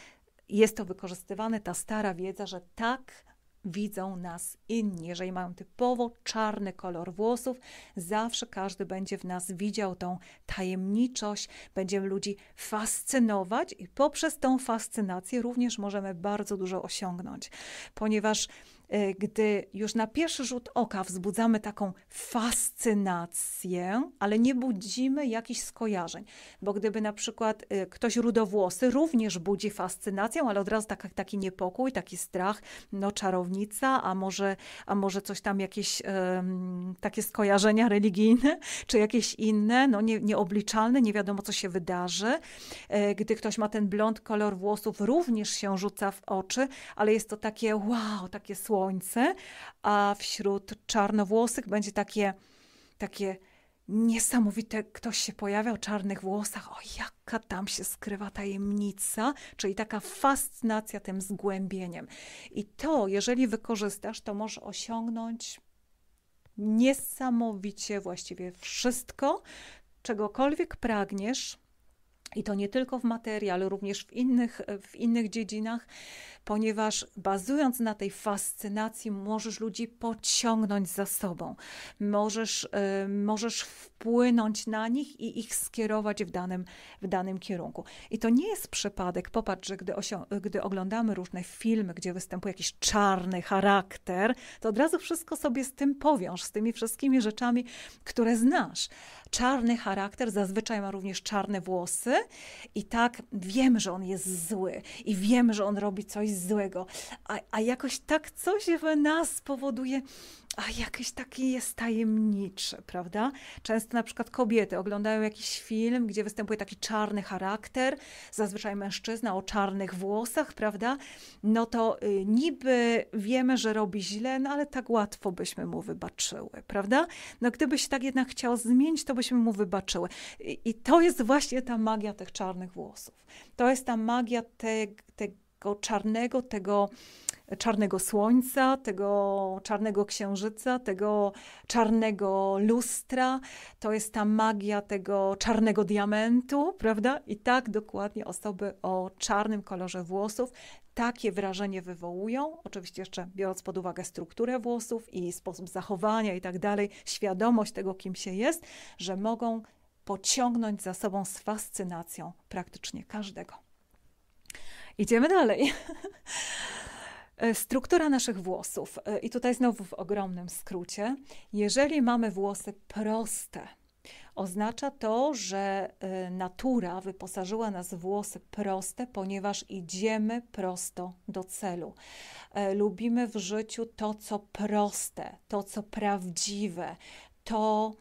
jest to wykorzystywane, ta stara wiedza, że tak widzą nas inni. Jeżeli mają typowo czarny kolor włosów, zawsze każdy będzie w nas widział tą tajemniczość, będziemy ludzi fascynować i poprzez tą fascynację również możemy bardzo dużo osiągnąć, ponieważ Y, gdy już na pierwszy rzut oka wzbudzamy taką fascynację, ale nie budzimy jakichś skojarzeń. Bo gdyby na przykład y, ktoś rudowłosy również budzi fascynację, ale od razu taki, taki niepokój, taki strach, no czarownica, a może, a może coś tam jakieś um, takie skojarzenia religijne, czy jakieś inne, no nie, nieobliczalne, nie wiadomo co się wydarzy. E, gdy ktoś ma ten blond kolor włosów, również się rzuca w oczy, ale jest to takie wow, takie słowo słońce, a wśród czarnowłosych będzie takie, takie niesamowite, ktoś się pojawia o czarnych włosach, o jaka tam się skrywa tajemnica, czyli taka fascynacja tym zgłębieniem. I to, jeżeli wykorzystasz, to możesz osiągnąć niesamowicie właściwie wszystko, czegokolwiek pragniesz, i to nie tylko w materii, ale również w innych, w innych dziedzinach, ponieważ bazując na tej fascynacji, możesz ludzi pociągnąć za sobą, możesz, y, możesz wpłynąć na nich i ich skierować w danym, w danym kierunku. I to nie jest przypadek. Popatrz, że gdy, gdy oglądamy różne filmy, gdzie występuje jakiś czarny charakter, to od razu wszystko sobie z tym powiąż, z tymi wszystkimi rzeczami, które znasz. Czarny charakter zazwyczaj ma również czarne włosy i tak wiem, że on jest zły i wiem, że on robi coś złego, a, a jakoś tak coś w nas powoduje a jakiś taki jest tajemniczy, prawda? Często na przykład kobiety oglądają jakiś film, gdzie występuje taki czarny charakter, zazwyczaj mężczyzna o czarnych włosach, prawda? No to y, niby wiemy, że robi źle, no ale tak łatwo byśmy mu wybaczyły, prawda? No gdyby się tak jednak chciał zmienić, to byśmy mu wybaczyły. I, i to jest właśnie ta magia tych czarnych włosów. To jest ta magia tego, te, tego czarnego, tego czarnego słońca, tego czarnego księżyca, tego czarnego lustra. To jest ta magia tego czarnego diamentu, prawda? I tak dokładnie osoby o czarnym kolorze włosów takie wrażenie wywołują. Oczywiście jeszcze biorąc pod uwagę strukturę włosów i sposób zachowania i tak dalej, świadomość tego, kim się jest, że mogą pociągnąć za sobą z fascynacją praktycznie każdego. Idziemy dalej. (laughs) Struktura naszych włosów. I tutaj znowu w ogromnym skrócie. Jeżeli mamy włosy proste, oznacza to, że y, natura wyposażyła nas w włosy proste, ponieważ idziemy prosto do celu. E, lubimy w życiu to, co proste, to, co prawdziwe, to,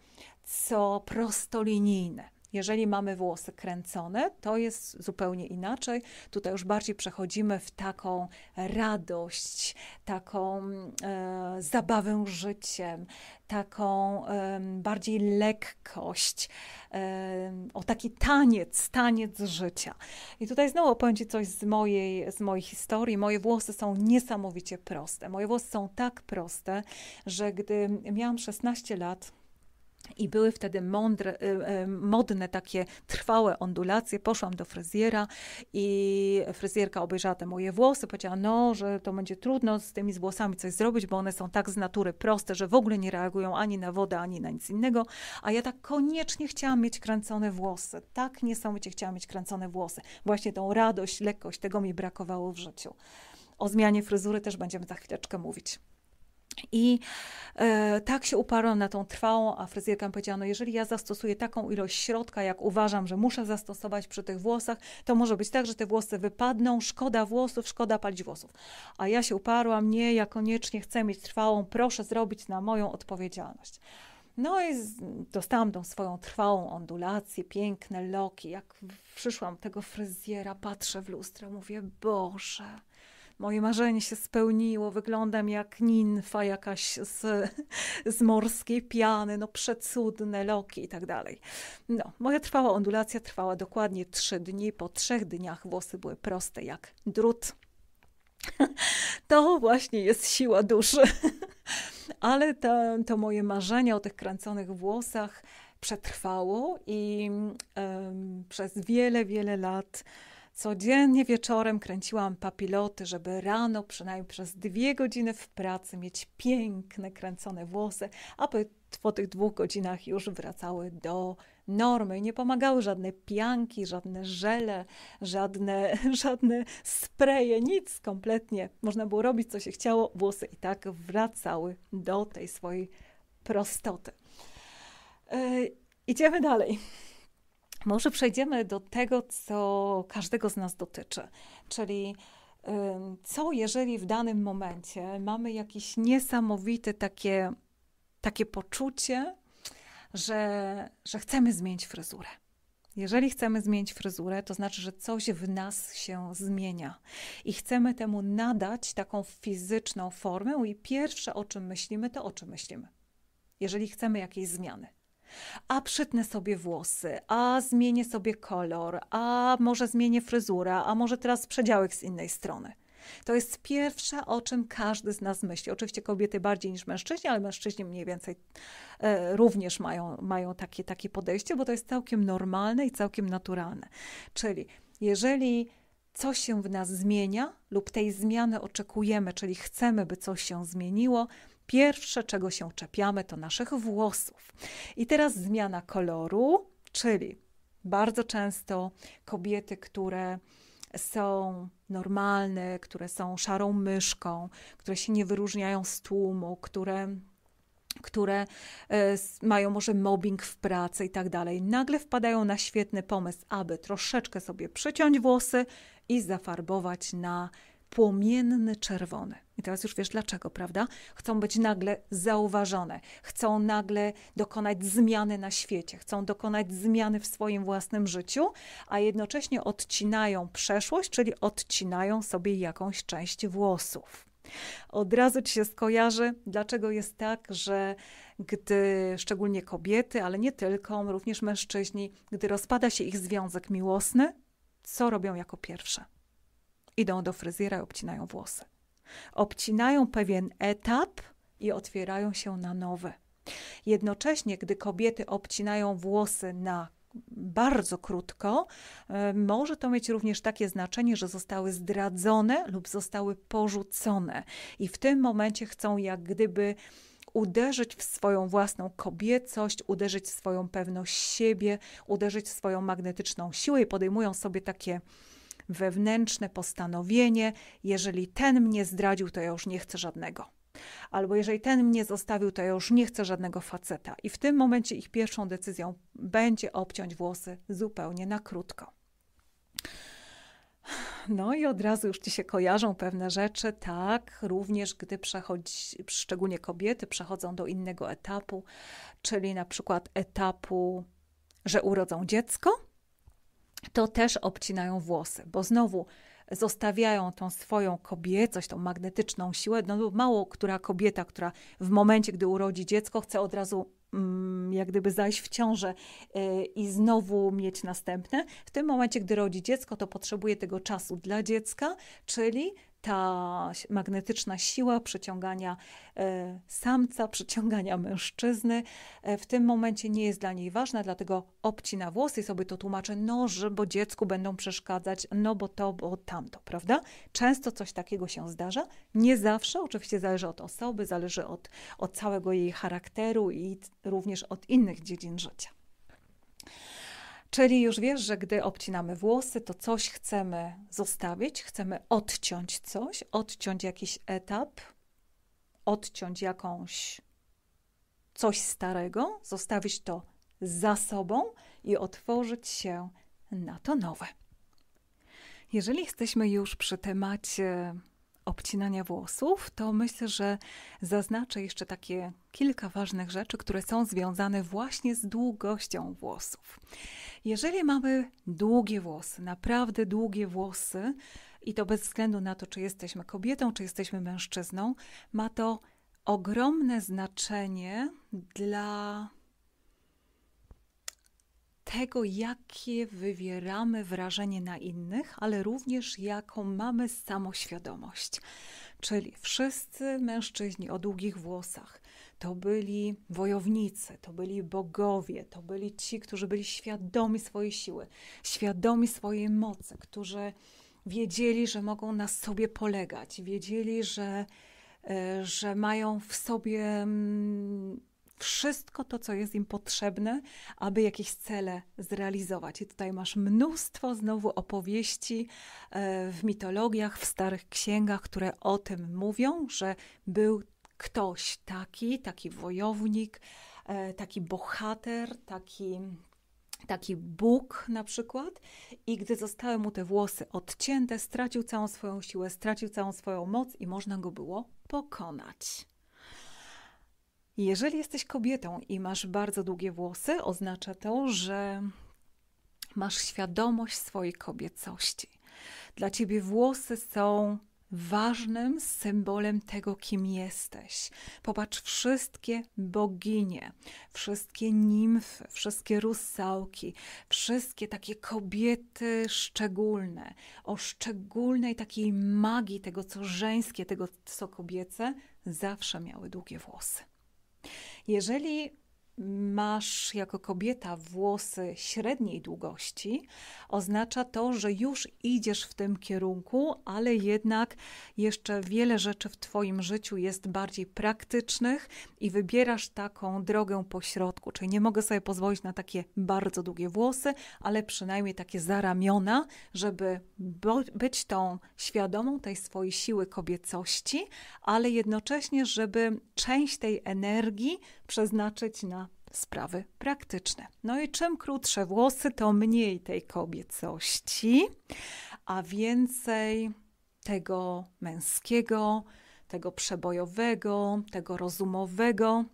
co prostolinijne. Jeżeli mamy włosy kręcone, to jest zupełnie inaczej. Tutaj już bardziej przechodzimy w taką radość, taką e, zabawę życiem, taką e, bardziej lekkość, e, o taki taniec, taniec życia. I tutaj znowu opowiem Ci coś z mojej, z mojej historii. Moje włosy są niesamowicie proste. Moje włosy są tak proste, że gdy miałam 16 lat, i były wtedy mądre, y, y, modne takie trwałe ondulacje. Poszłam do fryzjera i fryzjerka obejrzała te moje włosy, powiedziała, no, że to będzie trudno z tymi włosami coś zrobić, bo one są tak z natury proste, że w ogóle nie reagują ani na wodę, ani na nic innego. A ja tak koniecznie chciałam mieć kręcone włosy. Tak niesamowicie chciałam mieć kręcone włosy. Właśnie tą radość, lekkość, tego mi brakowało w życiu. O zmianie fryzury też będziemy za chwileczkę mówić. I e, tak się uparłam na tą trwałą, a fryzjerka mi powiedziała, no jeżeli ja zastosuję taką ilość środka, jak uważam, że muszę zastosować przy tych włosach, to może być tak, że te włosy wypadną, szkoda włosów, szkoda palić włosów. A ja się uparłam, nie, ja koniecznie chcę mieć trwałą, proszę zrobić na moją odpowiedzialność. No i dostałam tą swoją trwałą ondulację, piękne loki. Jak przyszłam tego fryzjera, patrzę w lustro, mówię, Boże, moje marzenie się spełniło, wyglądam jak ninfa jakaś z, (laughs) z morskiej piany, no przecudne loki i tak dalej. No, moja trwała ondulacja trwała dokładnie trzy dni, po trzech dniach włosy były proste jak drut. (laughs) To właśnie jest siła duszy. (laughs) Ale to, to moje marzenie o tych kręconych włosach przetrwało i um, przez wiele, wiele lat Codziennie wieczorem kręciłam papiloty, żeby rano przynajmniej przez dwie godziny w pracy mieć piękne kręcone włosy, aby po tych dwóch godzinach już wracały do normy. Nie pomagały żadne pianki, żadne żele, żadne, (laughs) żadne spreje, nic kompletnie. Można było robić co się chciało, włosy i tak wracały do tej swojej prostoty. Yy, idziemy dalej. Może przejdziemy do tego, co każdego z nas dotyczy, czyli co jeżeli w danym momencie mamy jakieś niesamowite takie, takie poczucie, że, że chcemy zmienić fryzurę. Jeżeli chcemy zmienić fryzurę, to znaczy, że coś w nas się zmienia i chcemy temu nadać taką fizyczną formę, i pierwsze o czym myślimy, to o czym myślimy. Jeżeli chcemy jakiejś zmiany a przytnę sobie włosy, a zmienię sobie kolor, a może zmienię fryzurę, a może teraz przedziałek z innej strony. To jest pierwsze, o czym każdy z nas myśli. Oczywiście kobiety bardziej niż mężczyźni, ale mężczyźni mniej więcej e, również mają, mają takie, takie podejście, bo to jest całkiem normalne i całkiem naturalne. Czyli jeżeli coś się w nas zmienia lub tej zmiany oczekujemy, czyli chcemy, by coś się zmieniło, Pierwsze, czego się czepiamy, to naszych włosów. I teraz zmiana koloru, czyli bardzo często kobiety, które są normalne, które są szarą myszką, które się nie wyróżniają z tłumu, które które e, mają może mobbing w pracy i tak dalej, nagle wpadają na świetny pomysł, aby troszeczkę sobie przyciąć włosy i zafarbować na płomienny czerwony. I teraz już wiesz dlaczego, prawda? Chcą być nagle zauważone, chcą nagle dokonać zmiany na świecie, chcą dokonać zmiany w swoim własnym życiu, a jednocześnie odcinają przeszłość, czyli odcinają sobie jakąś część włosów. Od razu ci się skojarzy, dlaczego jest tak, że gdy szczególnie kobiety, ale nie tylko, również mężczyźni, gdy rozpada się ich związek miłosny, co robią jako pierwsze? Idą do fryzjera i obcinają włosy obcinają pewien etap i otwierają się na nowe. Jednocześnie, gdy kobiety obcinają włosy na bardzo krótko, może to mieć również takie znaczenie, że zostały zdradzone lub zostały porzucone, i w tym momencie chcą jak gdyby uderzyć w swoją własną kobiecość, uderzyć w swoją pewność siebie, uderzyć w swoją magnetyczną siłę i podejmują sobie takie wewnętrzne postanowienie: jeżeli ten mnie zdradził, to ja już nie chcę żadnego. Albo jeżeli ten mnie zostawił, to ja już nie chcę żadnego faceta. I w tym momencie ich pierwszą decyzją będzie obciąć włosy zupełnie na krótko. No i od razu już ci się kojarzą pewne rzeczy, tak, również gdy przechodzi, szczególnie kobiety przechodzą do innego etapu, czyli na przykład etapu, że urodzą dziecko to też obcinają włosy, bo znowu zostawiają tą swoją kobiecość, tą magnetyczną siłę. No, mało która kobieta, która w momencie, gdy urodzi dziecko, chce od razu mm, jak gdyby zajść w ciążę y, i znowu mieć następne. W tym momencie, gdy rodzi dziecko, to potrzebuje tego czasu dla dziecka, czyli ta magnetyczna siła przyciągania e, samca, przyciągania mężczyzny e, w tym momencie nie jest dla niej ważna, dlatego obcina włosy i sobie to tłumaczę, no, że bo dziecku będą przeszkadzać, no bo to, bo tamto, prawda? Często coś takiego się zdarza. Nie zawsze, oczywiście zależy od osoby, zależy od, od całego jej charakteru i również od innych dziedzin życia. Czyli już wiesz, że gdy obcinamy włosy, to coś chcemy zostawić, chcemy odciąć coś, odciąć jakiś etap, odciąć jakąś coś starego, zostawić to za sobą i otworzyć się na to nowe. Jeżeli jesteśmy już przy temacie obcinania włosów, to myślę, że zaznaczę jeszcze takie kilka ważnych rzeczy, które są związane właśnie z długością włosów. Jeżeli mamy długie włosy, naprawdę długie włosy, i to bez względu na to, czy jesteśmy kobietą, czy jesteśmy mężczyzną, ma to ogromne znaczenie dla tego, jakie wywieramy wrażenie na innych, ale również jaką mamy samoświadomość. Czyli wszyscy mężczyźni o długich włosach to byli wojownicy, to byli bogowie, to byli ci, którzy byli świadomi swojej siły, świadomi swojej mocy, którzy wiedzieli, że mogą na sobie polegać, wiedzieli, że, e, że mają w sobie mm, wszystko to, co jest im potrzebne, aby jakieś cele zrealizować. I tutaj masz mnóstwo znowu opowieści e, w mitologiach, w starych księgach, które o tym mówią, że był ktoś taki, taki wojownik, e, taki bohater, taki taki Bóg na przykład, i gdy zostały mu te włosy odcięte, stracił całą swoją siłę, stracił całą swoją moc i można go było pokonać. Jeżeli jesteś kobietą i masz bardzo długie włosy, oznacza to, że masz świadomość swojej kobiecości. Dla ciebie włosy są ważnym symbolem tego, kim jesteś. Popatrz wszystkie boginie, wszystkie nimfy, wszystkie rusałki, wszystkie takie kobiety szczególne, o szczególnej takiej magii tego, co żeńskie, tego, co kobiece, zawsze miały długie włosy. Jeżeli masz jako kobieta włosy średniej długości, oznacza to, że już idziesz w tym kierunku, ale jednak jeszcze wiele rzeczy w Twoim życiu jest bardziej praktycznych i wybierasz taką drogę pośrodku. Czyli nie mogę sobie pozwolić na takie bardzo długie włosy, ale przynajmniej takie zaramiona, żeby być tą świadomą tej swojej siły kobiecości, ale jednocześnie, żeby część tej energii przeznaczyć na sprawy praktyczne. No i czym krótsze włosy, to mniej tej kobiecości, a więcej tego męskiego, tego przebojowego, tego rozumowego,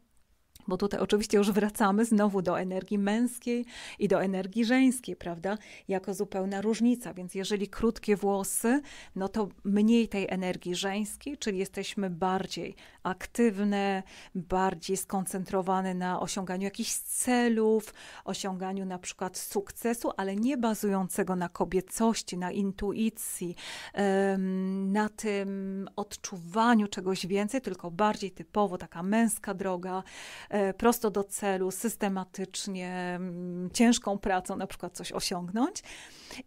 bo tutaj oczywiście już wracamy znowu do energii męskiej i do energii żeńskiej, prawda? Jako zupełna różnica. Więc jeżeli krótkie włosy, no to mniej tej energii żeńskiej, czyli jesteśmy bardziej aktywne, bardziej skoncentrowane na osiąganiu jakichś celów, osiąganiu na przykład sukcesu, ale nie bazującego na kobiecości, na intuicji, na tym odczuwaniu czegoś więcej, tylko bardziej typowo taka męska droga E, prosto do celu, systematycznie, ciężką pracą na przykład coś osiągnąć.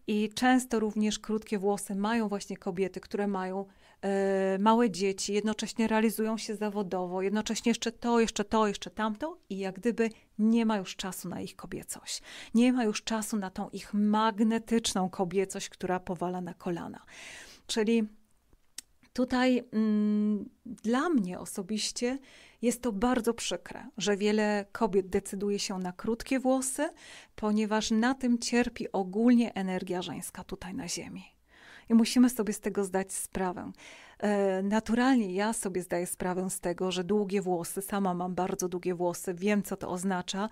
I często również krótkie włosy mają właśnie kobiety, które mają e, małe dzieci, jednocześnie realizują się zawodowo, jednocześnie jeszcze to, jeszcze to, jeszcze tamto i jak gdyby nie ma już czasu na ich kobiecość. Nie ma już czasu na tą ich magnetyczną kobiecość, która powala na kolana. Czyli tutaj mm, dla mnie osobiście jest to bardzo przykre, że wiele kobiet decyduje się na krótkie włosy, ponieważ na tym cierpi ogólnie energia żeńska tutaj na Ziemi. I musimy sobie z tego zdać sprawę. E, naturalnie ja sobie zdaję sprawę z tego, że długie włosy, sama mam bardzo długie włosy, wiem co to oznacza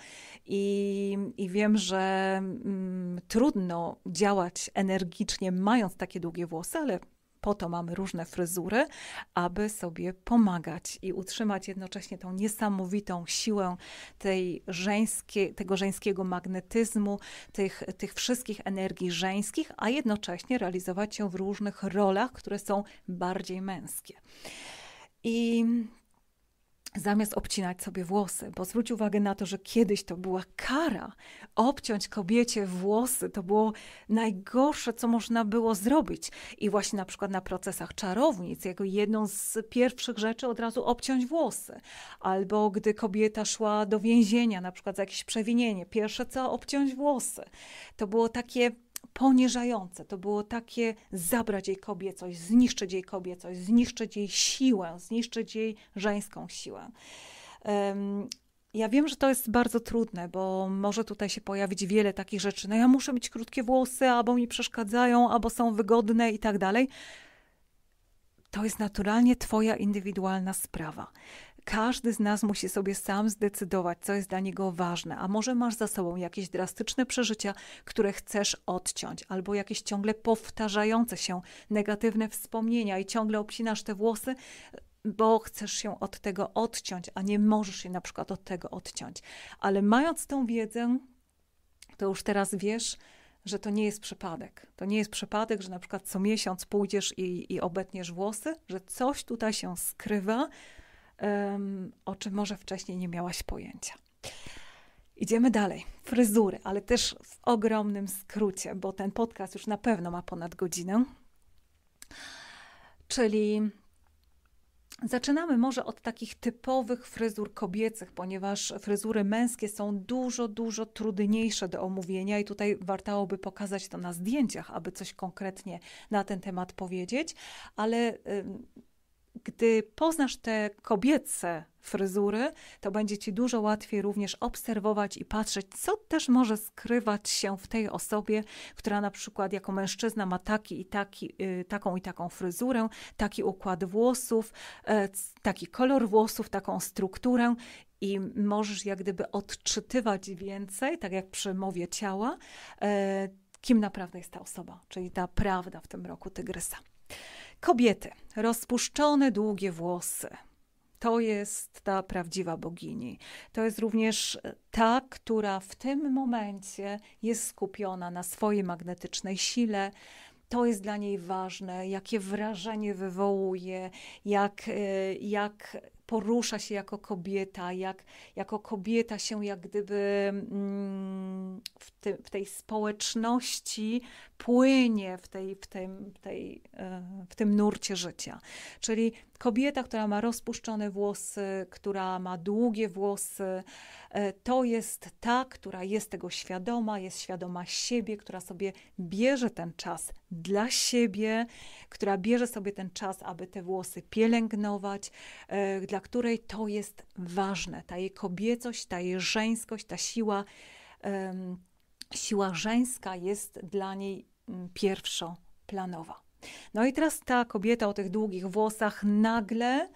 i, i wiem, że mm, trudno działać energicznie mając takie długie włosy, ale po to mamy różne fryzury, aby sobie pomagać i utrzymać jednocześnie tą niesamowitą siłę tej żeńskie, tego żeńskiego magnetyzmu, tych, tych wszystkich energii żeńskich, a jednocześnie realizować się w różnych rolach, które są bardziej męskie. I zamiast obcinać sobie włosy, bo zwróć uwagę na to, że kiedyś to była kara. Obciąć kobiecie włosy to było najgorsze, co można było zrobić. I właśnie na przykład na procesach czarownic, jako jedną z pierwszych rzeczy od razu obciąć włosy. Albo gdy kobieta szła do więzienia, na przykład za jakieś przewinienie, pierwsze co obciąć włosy. To było takie poniżające. To było takie zabrać jej kobiecość, zniszczyć jej kobiecość, zniszczyć jej siłę, zniszczyć jej żeńską siłę. Um, ja wiem, że to jest bardzo trudne, bo może tutaj się pojawić wiele takich rzeczy. No ja muszę mieć krótkie włosy, albo mi przeszkadzają, albo są wygodne i tak dalej. To jest naturalnie Twoja indywidualna sprawa każdy z nas musi sobie sam zdecydować, co jest dla niego ważne, a może masz za sobą jakieś drastyczne przeżycia, które chcesz odciąć, albo jakieś ciągle powtarzające się negatywne wspomnienia i ciągle obcinasz te włosy, bo chcesz się od tego odciąć, a nie możesz się na przykład od tego odciąć. Ale mając tą wiedzę, to już teraz wiesz, że to nie jest przypadek. To nie jest przypadek, że na przykład co miesiąc pójdziesz i, i obetniesz włosy, że coś tutaj się skrywa, o czym może wcześniej nie miałaś pojęcia. Idziemy dalej. Fryzury, ale też w ogromnym skrócie, bo ten podcast już na pewno ma ponad godzinę. Czyli zaczynamy może od takich typowych fryzur kobiecych, ponieważ fryzury męskie są dużo, dużo trudniejsze do omówienia i tutaj wartałoby pokazać to na zdjęciach, aby coś konkretnie na ten temat powiedzieć, ale. Yy, gdy poznasz te kobiece fryzury, to będzie ci dużo łatwiej również obserwować i patrzeć, co też może skrywać się w tej osobie, która na przykład jako mężczyzna ma taki i taki, y, taką i taką fryzurę, taki układ włosów, e, taki kolor włosów, taką strukturę i możesz jak gdyby odczytywać więcej, tak jak przy mowie ciała, e, kim naprawdę jest ta osoba, czyli ta prawda w tym roku tygrysa. Kobiety, rozpuszczone, długie włosy. To jest ta prawdziwa bogini. To jest również e, ta, która w tym momencie jest skupiona na swojej magnetycznej sile, to jest dla niej ważne, jakie wrażenie wywołuje, jak, e, jak porusza się jako kobieta, jak jako kobieta się jak gdyby mm, w, w tej społeczności płynie w, tej, w, tym, tej, e, w tym nurcie życia. Czyli kobieta, która ma rozpuszczone włosy, która ma długie włosy, e, to jest ta, która jest tego świadoma, jest świadoma siebie, która sobie bierze ten czas dla siebie, która bierze sobie ten czas, aby te włosy pielęgnować, e, dla której to jest ważne. Ta jej kobiecość, ta jej żeńskość, ta siła. siła żeńska jest dla niej Mm, pierwszoplanowa. No i teraz ta kobieta o tych długich włosach nagle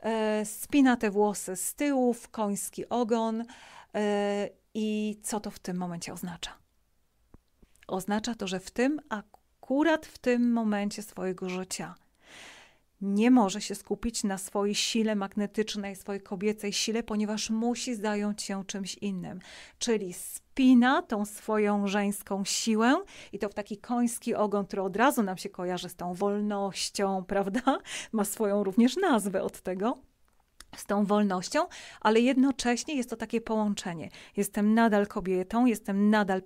e, spina te włosy z tyłu w koński ogon. E, I co to w tym momencie oznacza? Oznacza to, że w tym akurat w tym momencie swojego życia nie może się skupić na swojej sile magnetycznej, swojej kobiecej sile, ponieważ musi zająć się czymś innym. Czyli spina tą swoją żeńską siłę i to w taki koński ogon, który od razu nam się kojarzy z tą wolnością, (laughs) prawda? Ma swoją również nazwę od tego z tą wolnością, ale jednocześnie jest to takie połączenie. Jestem nadal kobietą, jestem nadal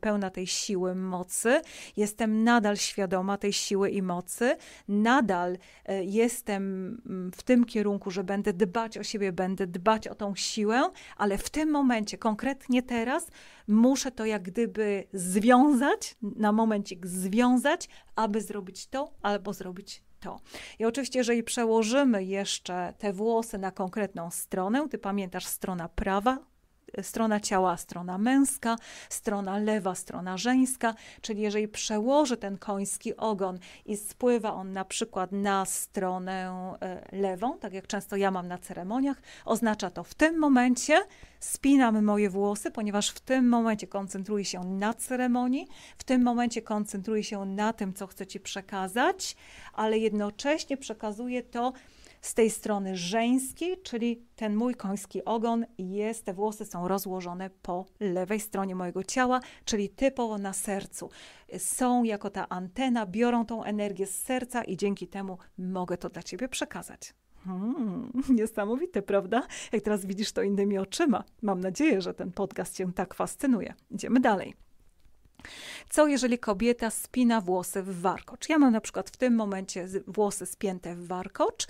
pełna tej siły, mocy, jestem nadal świadoma tej siły i mocy, nadal e, jestem mm, w tym kierunku, że będę dbać o siebie, będę dbać o tą siłę, ale w tym momencie, konkretnie teraz, muszę to jak gdyby związać, na momencik związać, aby zrobić to albo zrobić to. I oczywiście, jeżeli przełożymy jeszcze te włosy na konkretną stronę, ty pamiętasz strona prawa, strona ciała, strona męska, strona lewa, strona żeńska, czyli jeżeli przełożę ten koński ogon i spływa on na przykład na stronę e, lewą, tak jak często ja mam na ceremoniach, oznacza to w tym momencie spinam moje włosy, ponieważ w tym momencie koncentruję się na ceremonii, w tym momencie koncentruję się na tym, co chcę Ci przekazać, ale jednocześnie przekazuję to, z tej strony żeńskiej, czyli ten mój koński ogon jest, te włosy są rozłożone po lewej stronie mojego ciała, czyli typowo na sercu. Są jako ta antena, biorą tą energię z serca i dzięki temu mogę to dla ciebie przekazać. Hmm, niesamowite, prawda? Jak teraz widzisz to innymi oczyma. Mam nadzieję, że ten podcast Cię tak fascynuje. Idziemy dalej. Co jeżeli kobieta spina włosy w warkocz? Ja mam na przykład w tym momencie włosy spięte w warkocz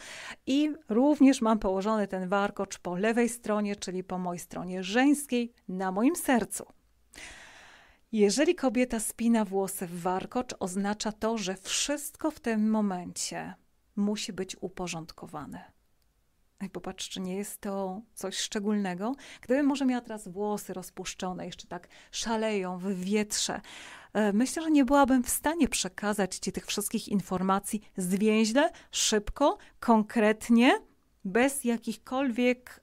i również mam położony ten warkocz po lewej stronie, czyli po mojej stronie żeńskiej, na moim sercu. Jeżeli kobieta spina włosy w warkocz, oznacza to, że wszystko w tym momencie musi być uporządkowane. Ej, popatrz, czy nie jest to coś szczególnego? Gdybym może miała teraz włosy rozpuszczone, jeszcze tak szaleją w wietrze, e, myślę, że nie byłabym w stanie przekazać Ci tych wszystkich informacji zwięźle, szybko, konkretnie, bez jakichkolwiek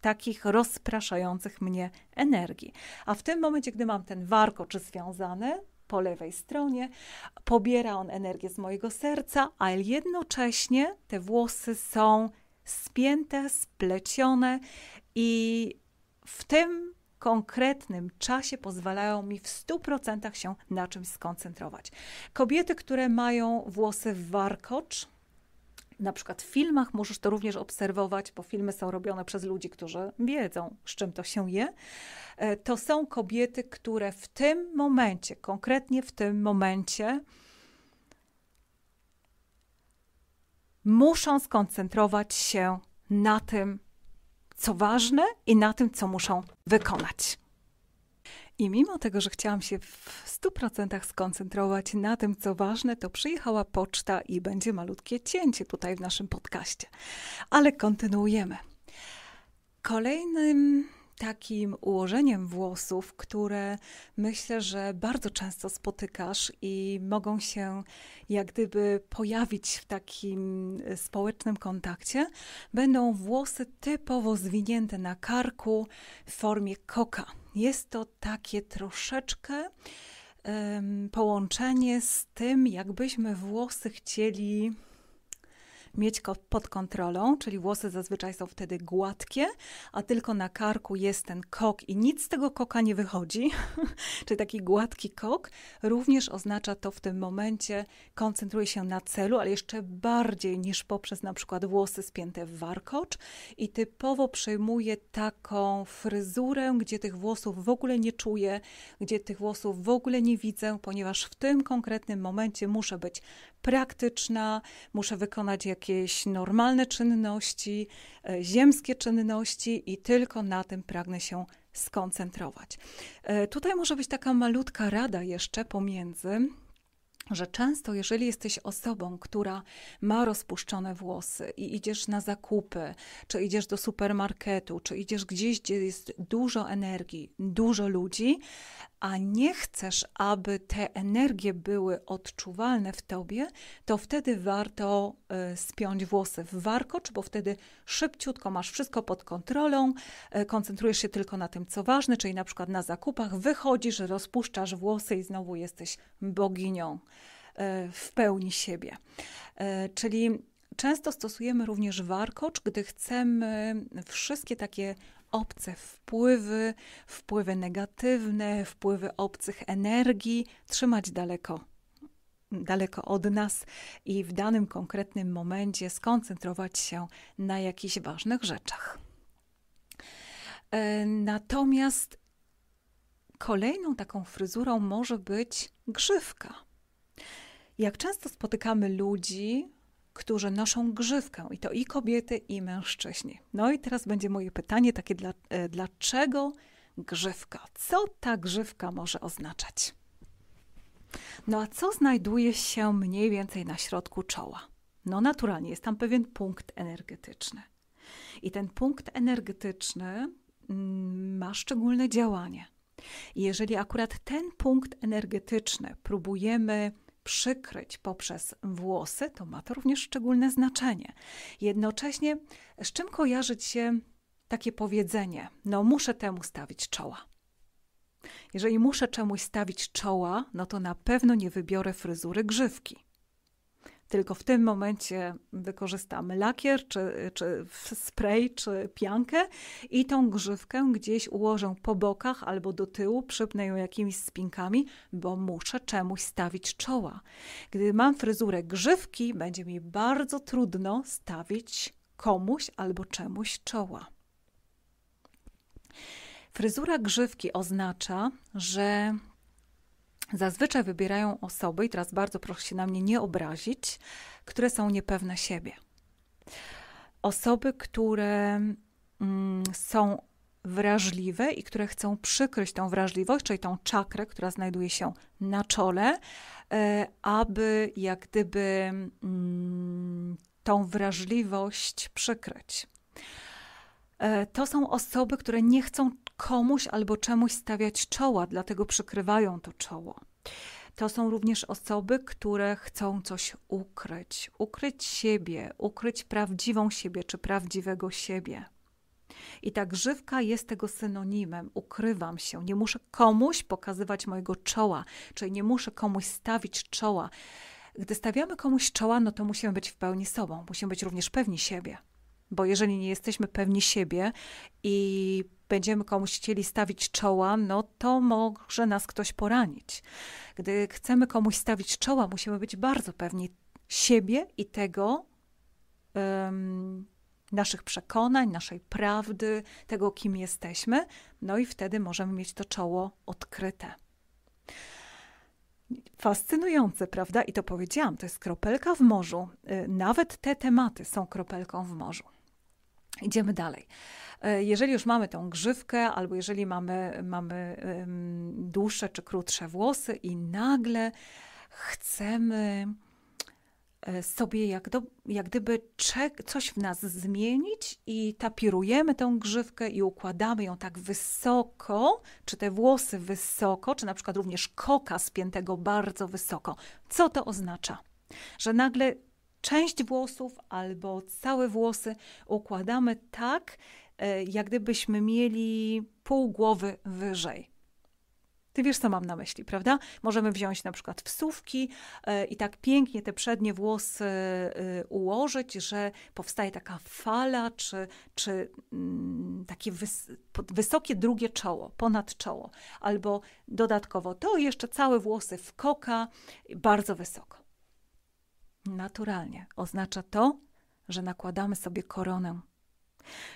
takich rozpraszających mnie energii. A w tym momencie, gdy mam ten warkocz związany, po lewej stronie. Pobiera on energię z mojego serca, ale jednocześnie te włosy są spięte, splecione i w tym konkretnym czasie pozwalają mi w 100% się na czymś skoncentrować. Kobiety, które mają włosy w warkocz, na przykład w filmach możesz to również obserwować, bo filmy są robione przez ludzi, którzy wiedzą, z czym to się je. E, to są kobiety, które w tym momencie, konkretnie w tym momencie, muszą skoncentrować się na tym, co ważne i na tym, co muszą wykonać. I mimo tego, że chciałam się w 100% skoncentrować na tym, co ważne, to przyjechała poczta i będzie malutkie cięcie tutaj w naszym podcaście. Ale kontynuujemy. Kolejnym takim ułożeniem włosów, które myślę, że bardzo często spotykasz i mogą się jak gdyby pojawić w takim e, społecznym kontakcie, będą włosy typowo zwinięte na karku w formie koka. Jest to takie troszeczkę um, połączenie z tym, jakbyśmy włosy chcieli mieć pod kontrolą, czyli włosy zazwyczaj są wtedy gładkie, a tylko na karku jest ten kok i nic z tego koka nie wychodzi, (laughs) czyli taki gładki kok, również oznacza to w tym momencie, koncentruje się na celu, ale jeszcze bardziej niż poprzez na przykład włosy spięte w warkocz i typowo przejmuje taką fryzurę, gdzie tych włosów w ogóle nie czuję, gdzie tych włosów w ogóle nie widzę, ponieważ w tym konkretnym momencie muszę być praktyczna, muszę wykonać jakieś normalne czynności, e, ziemskie czynności i tylko na tym pragnę się skoncentrować. E, tutaj może być taka malutka rada jeszcze pomiędzy że często, jeżeli jesteś osobą, która ma rozpuszczone włosy i idziesz na zakupy, czy idziesz do supermarketu, czy idziesz gdzieś, gdzie jest dużo energii, dużo ludzi, a nie chcesz, aby te energie były odczuwalne w tobie, to wtedy warto y, spiąć włosy w warkocz, bo wtedy szybciutko masz wszystko pod kontrolą, y, koncentrujesz się tylko na tym, co ważne, czyli na przykład na zakupach, wychodzisz, rozpuszczasz włosy i znowu jesteś boginią y, w pełni siebie. Czyli Często stosujemy również warkocz, gdy chcemy wszystkie takie obce wpływy, wpływy negatywne, wpływy obcych energii, trzymać daleko. Daleko od nas i w danym konkretnym momencie skoncentrować się na jakichś ważnych rzeczach. E, natomiast kolejną taką fryzurą może być grzywka. Jak często spotykamy ludzi, którzy noszą grzywkę i to i kobiety, i mężczyźni. No i teraz będzie moje pytanie takie, dla, e, dlaczego grzywka? Co ta grzywka może oznaczać? No a co znajduje się mniej więcej na środku czoła? No naturalnie jest tam pewien punkt energetyczny. I ten punkt energetyczny mm, ma szczególne działanie. Jeżeli akurat ten punkt energetyczny próbujemy przykryć poprzez włosy, to ma to również szczególne znaczenie. Jednocześnie, z czym kojarzyć się takie powiedzenie: No, muszę temu stawić czoła. Jeżeli muszę czemuś stawić czoła, no to na pewno nie wybiorę fryzury grzywki tylko w tym momencie wykorzystamy lakier, czy, czy spray, czy piankę i tą grzywkę gdzieś ułożę po bokach albo do tyłu, przypnę ją jakimiś spinkami, bo muszę czemuś stawić czoła. Gdy mam fryzurę grzywki, będzie mi bardzo trudno stawić komuś albo czemuś czoła. Fryzura grzywki oznacza, że zazwyczaj wybierają osoby, i teraz bardzo proszę się na mnie nie obrazić, które są niepewne siebie. Osoby, które mm, są wrażliwe i które chcą przykryć tą wrażliwość, czyli tą czakrę, która znajduje się na czole, e, aby jak gdyby mm, tą wrażliwość przykryć. E, to są osoby, które nie chcą komuś albo czemuś stawiać czoła, dlatego przykrywają to czoło. To są również osoby, które chcą coś ukryć, ukryć siebie, ukryć prawdziwą siebie czy prawdziwego siebie. I ta grzywka jest tego synonimem. Ukrywam się, nie muszę komuś pokazywać mojego czoła, czyli nie muszę komuś stawić czoła. Gdy stawiamy komuś czoła, no to musimy być w pełni sobą, musimy być również pewni siebie. Bo jeżeli nie jesteśmy pewni siebie i będziemy komuś chcieli stawić czoła, no to może nas ktoś poranić. Gdy chcemy komuś stawić czoła, musimy być bardzo pewni siebie i tego, um, naszych przekonań, naszej prawdy, tego, kim jesteśmy, no i wtedy możemy mieć to czoło odkryte. Fascynujące, prawda? I to powiedziałam, to jest kropelka w morzu. Y, nawet te tematy są kropelką w morzu. Idziemy dalej. E, jeżeli już mamy tą grzywkę, albo jeżeli mamy, mamy dłuższe czy krótsze włosy i nagle chcemy e, sobie jak, do, jak gdyby coś w nas zmienić i tapirujemy tą grzywkę i układamy ją tak wysoko, czy te włosy wysoko, czy na przykład również koka spiętego bardzo wysoko. Co to oznacza? Że nagle część włosów albo całe włosy układamy tak, e, jak gdybyśmy mieli pół głowy wyżej. Ty wiesz, co mam na myśli, prawda? Możemy wziąć na przykład wsówki e, i tak pięknie te przednie włosy e, ułożyć, że powstaje taka fala, czy, czy mm, takie wys wysokie drugie czoło, ponad czoło. Albo dodatkowo to jeszcze całe włosy w koka, bardzo wysoko naturalnie. Oznacza to, że nakładamy sobie koronę.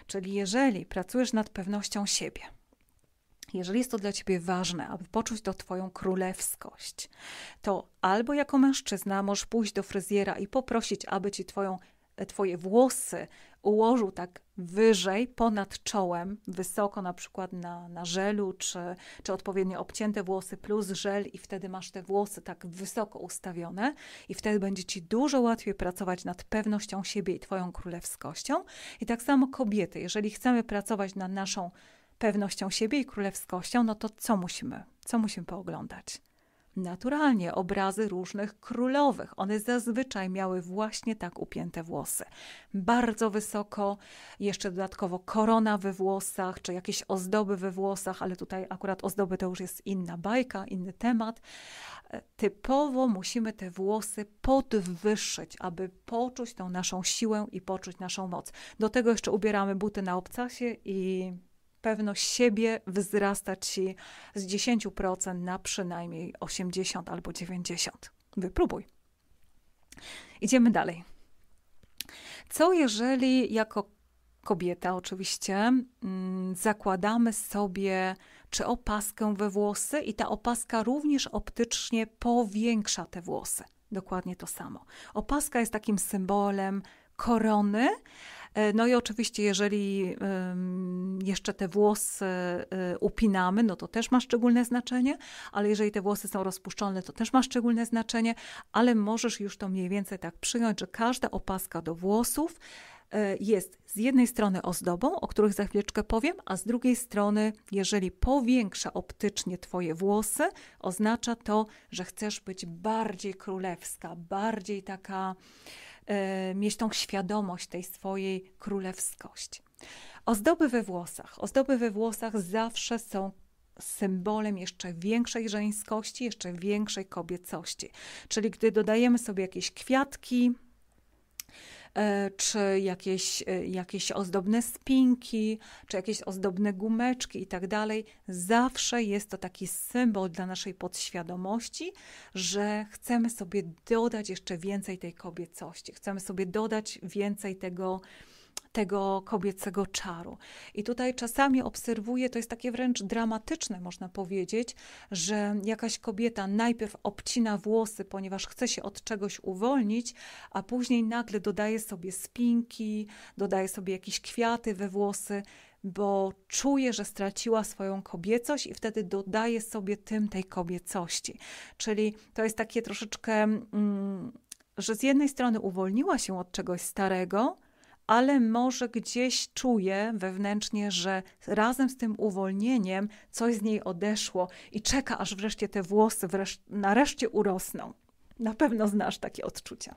Czyli jeżeli pracujesz nad pewnością siebie, jeżeli jest to dla ciebie ważne, aby poczuć to twoją królewskość, to albo jako mężczyzna możesz pójść do fryzjera i poprosić, aby ci twoją, e, twoje włosy ułożył tak wyżej, ponad czołem, wysoko na przykład na, na żelu, czy, czy odpowiednio obcięte włosy plus żel i wtedy masz te włosy tak wysoko ustawione i wtedy będzie Ci dużo łatwiej pracować nad pewnością siebie i Twoją królewskością. I tak samo kobiety, jeżeli chcemy pracować nad naszą pewnością siebie i królewskością, no to co musimy? Co musimy pooglądać? naturalnie obrazy różnych królowych. One zazwyczaj miały właśnie tak upięte włosy. Bardzo wysoko, jeszcze dodatkowo korona we włosach, czy jakieś ozdoby we włosach, ale tutaj akurat ozdoby to już jest inna bajka, inny temat. E, typowo musimy te włosy podwyższyć, aby poczuć tą naszą siłę i poczuć naszą moc. Do tego jeszcze ubieramy buty na obcasie i pewność siebie wzrasta ci z 10% na przynajmniej 80 albo 90%. Wypróbuj. Idziemy dalej. Co jeżeli jako kobieta oczywiście mm, zakładamy sobie czy opaskę we włosy i ta opaska również optycznie powiększa te włosy. Dokładnie to samo. Opaska jest takim symbolem korony, E, no i oczywiście, jeżeli jeszcze te włosy e, upinamy, no to też ma szczególne znaczenie, ale jeżeli te włosy są rozpuszczone, to też ma szczególne znaczenie, ale możesz już to mniej więcej tak przyjąć, że każda opaska do włosów e, jest z jednej strony ozdobą, o których za chwileczkę powiem, a z drugiej strony, jeżeli powiększa optycznie Twoje włosy, oznacza to, że chcesz być bardziej królewska, bardziej taka E, mieć tą świadomość tej swojej królewskości. Ozdoby we włosach. Ozdoby we włosach zawsze są symbolem jeszcze większej żeńskości, jeszcze większej kobiecości. Czyli gdy dodajemy sobie jakieś kwiatki, E, czy jakieś, e, jakieś ozdobne spinki, czy jakieś ozdobne gumeczki i tak dalej. Zawsze jest to taki symbol dla naszej podświadomości, że chcemy sobie dodać jeszcze więcej tej kobiecości, chcemy sobie dodać więcej tego tego kobiecego czaru. I tutaj czasami obserwuję, to jest takie wręcz dramatyczne, można powiedzieć, że jakaś kobieta najpierw obcina włosy, ponieważ chce się od czegoś uwolnić, a później nagle dodaje sobie spinki, dodaje sobie jakieś kwiaty we włosy bo czuje, że straciła swoją kobiecość i wtedy dodaje sobie tym tej kobiecości. Czyli to jest takie troszeczkę, mm, że z jednej strony uwolniła się od czegoś starego, ale może gdzieś czuje wewnętrznie, że razem z tym uwolnieniem coś z niej odeszło i czeka, aż wreszcie te włosy nareszcie urosną. Na pewno znasz takie odczucia.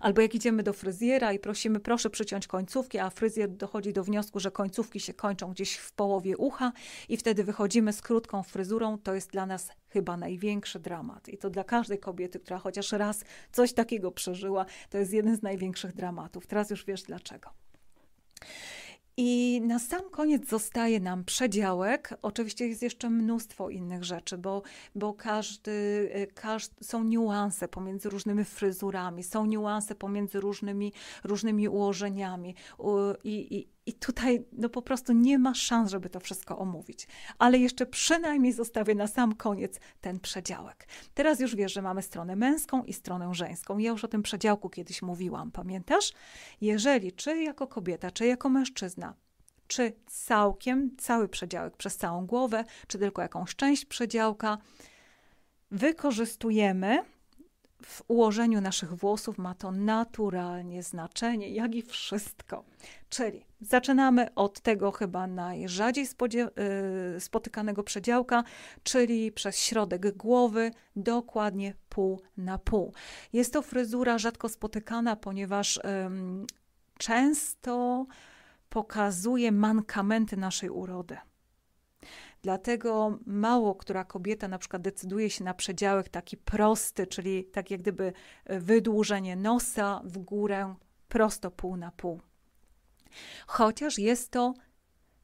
Albo jak idziemy do fryzjera i prosimy, proszę przyciąć końcówki, a fryzjer dochodzi do wniosku, że końcówki się kończą gdzieś w połowie ucha i wtedy wychodzimy z krótką fryzurą, to jest dla nas chyba największy dramat. I to dla każdej kobiety, która chociaż raz coś takiego przeżyła, to jest jeden z największych dramatów. Teraz już wiesz dlaczego. I na sam koniec zostaje nam przedziałek. Oczywiście jest jeszcze mnóstwo innych rzeczy, bo, bo każdy, y, każdy, są niuanse pomiędzy różnymi fryzurami, są niuanse pomiędzy różnymi, różnymi ułożeniami. I, i, i tutaj no po prostu nie ma szans, żeby to wszystko omówić. Ale jeszcze przynajmniej zostawię na sam koniec ten przedziałek. Teraz już wiesz, że mamy stronę męską i stronę żeńską. Ja już o tym przedziałku kiedyś mówiłam, pamiętasz? Jeżeli czy jako kobieta, czy jako mężczyzna czy całkiem, cały przedziałek przez całą głowę, czy tylko jakąś część przedziałka, wykorzystujemy w ułożeniu naszych włosów, ma to naturalnie znaczenie, jak i wszystko. Czyli Zaczynamy od tego chyba najrzadziej y, spotykanego przedziałka, czyli przez środek głowy, dokładnie pół na pół. Jest to fryzura rzadko spotykana, ponieważ często pokazuje mankamenty naszej urody. Dlatego mało która kobieta na przykład decyduje się na przedziałek taki prosty, czyli tak jak gdyby y, wydłużenie nosa w górę prosto pół na pół. Chociaż jest to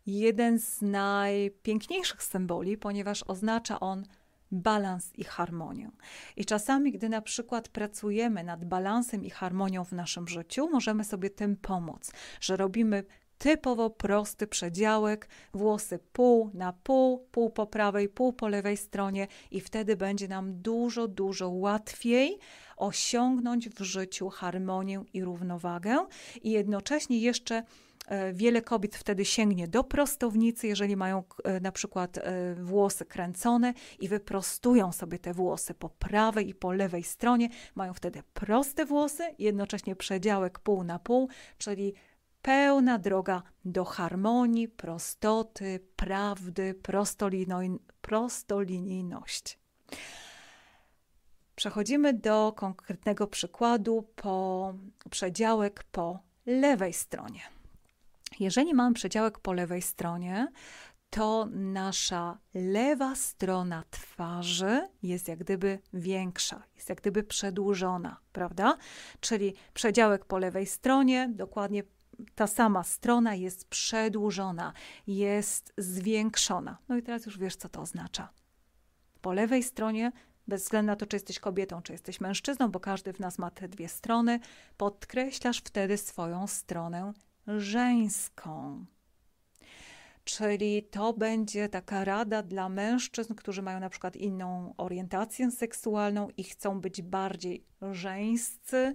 jeden z najpiękniejszych symboli, ponieważ oznacza on balans i harmonię. I czasami, gdy na przykład pracujemy nad balansem i harmonią w naszym życiu, możemy sobie tym pomóc, że robimy typowo prosty przedziałek, włosy pół na pół, pół po prawej, pół po lewej stronie i wtedy będzie nam dużo, dużo łatwiej osiągnąć w życiu harmonię i równowagę i jednocześnie jeszcze E, wiele kobiet wtedy sięgnie do prostownicy, jeżeli mają e, na przykład e, włosy kręcone i wyprostują sobie te włosy po prawej i po lewej stronie. Mają wtedy proste włosy, jednocześnie przedziałek pół na pół, czyli pełna droga do harmonii, prostoty, prawdy, prostolino- prostolinijność. Przechodzimy do konkretnego przykładu po przedziałek po lewej stronie. Jeżeli mamy przedziałek po lewej stronie, to nasza lewa strona twarzy jest jak gdyby większa, jest jak gdyby przedłużona, prawda? Czyli przedziałek po lewej stronie, dokładnie ta sama strona jest przedłużona, jest zwiększona. No i teraz już wiesz, co to oznacza. Po lewej stronie, bez względu na to, czy jesteś kobietą, czy jesteś mężczyzną, bo każdy w nas ma te dwie strony, podkreślasz wtedy swoją stronę żeńską. Czyli to będzie taka rada dla mężczyzn, którzy mają na przykład inną orientację seksualną i chcą być bardziej żeńscy,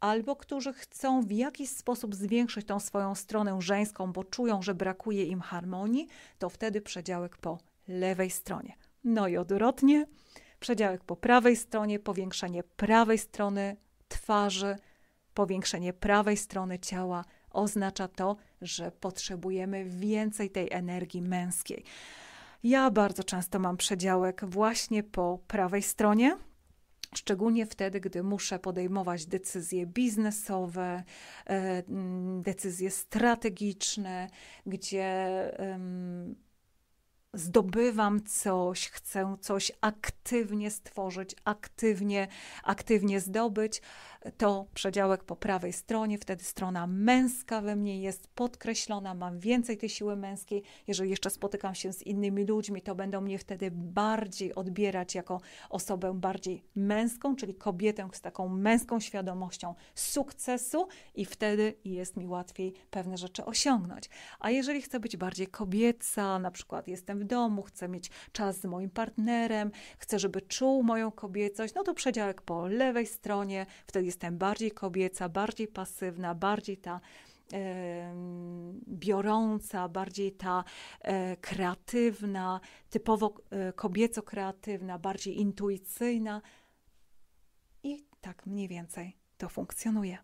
albo którzy chcą w jakiś sposób zwiększyć tą swoją stronę żeńską, bo czują, że brakuje im harmonii, to wtedy przedziałek po lewej stronie. No i odwrotnie, przedziałek po prawej stronie, powiększenie prawej strony twarzy, powiększenie prawej strony ciała oznacza to, że potrzebujemy więcej tej energii męskiej. Ja bardzo często mam przedziałek właśnie po prawej stronie, Szczególnie wtedy, gdy muszę podejmować decyzje biznesowe, e, mm, decyzje strategiczne, gdzie zdobywam coś, chcę coś aktywnie stworzyć, aktywnie, aktywnie zdobyć, to przedziałek po prawej stronie, wtedy strona męska we mnie jest podkreślona, mam więcej tej siły męskiej. Jeżeli jeszcze spotykam się z innymi ludźmi, to będą mnie wtedy bardziej odbierać jako osobę bardziej męską, czyli kobietę z taką męską świadomością sukcesu i wtedy jest mi łatwiej pewne rzeczy osiągnąć. A jeżeli chcę być bardziej kobieca, na przykład jestem w domu, chcę mieć czas z moim partnerem, chcę, żeby czuł moją kobiecość, no to przedziałek po lewej stronie, wtedy jestem bardziej kobieca, bardziej pasywna, bardziej ta biorąca, bardziej ta e, kreatywna, typowo e, kobieco-kreatywna, bardziej intuicyjna. I tak mniej więcej to funkcjonuje.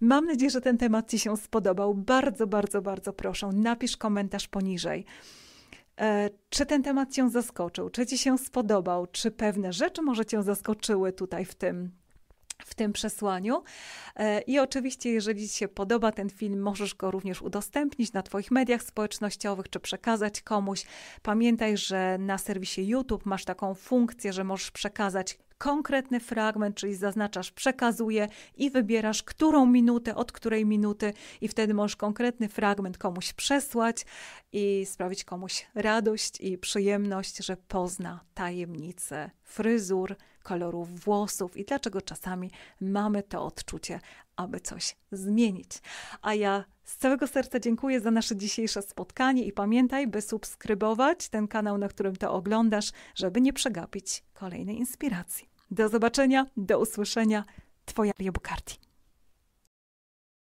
Mam nadzieję, że ten temat Ci się spodobał. Bardzo, bardzo, bardzo proszę, napisz komentarz poniżej. E, czy ten temat Cię zaskoczył? Czy Ci się spodobał? Czy pewne rzeczy może Cię zaskoczyły tutaj w tym w tym przesłaniu. E, I oczywiście, jeżeli Ci się podoba ten film, możesz go również udostępnić na Twoich mediach społecznościowych czy przekazać komuś. Pamiętaj, że na serwisie YouTube masz taką funkcję, że możesz przekazać konkretny fragment, czyli zaznaczasz przekazuje i wybierasz którą minutę, od której minuty i wtedy możesz konkretny fragment komuś przesłać i sprawić komuś radość i przyjemność, że pozna tajemnicę fryzur kolorów włosów i dlaczego czasami mamy to odczucie, aby coś zmienić. A ja z całego serca dziękuję za nasze dzisiejsze spotkanie i pamiętaj, by subskrybować ten kanał, na którym to oglądasz, żeby nie przegapić kolejnej inspiracji. Do zobaczenia, do usłyszenia. Twoja Rio Bukarti.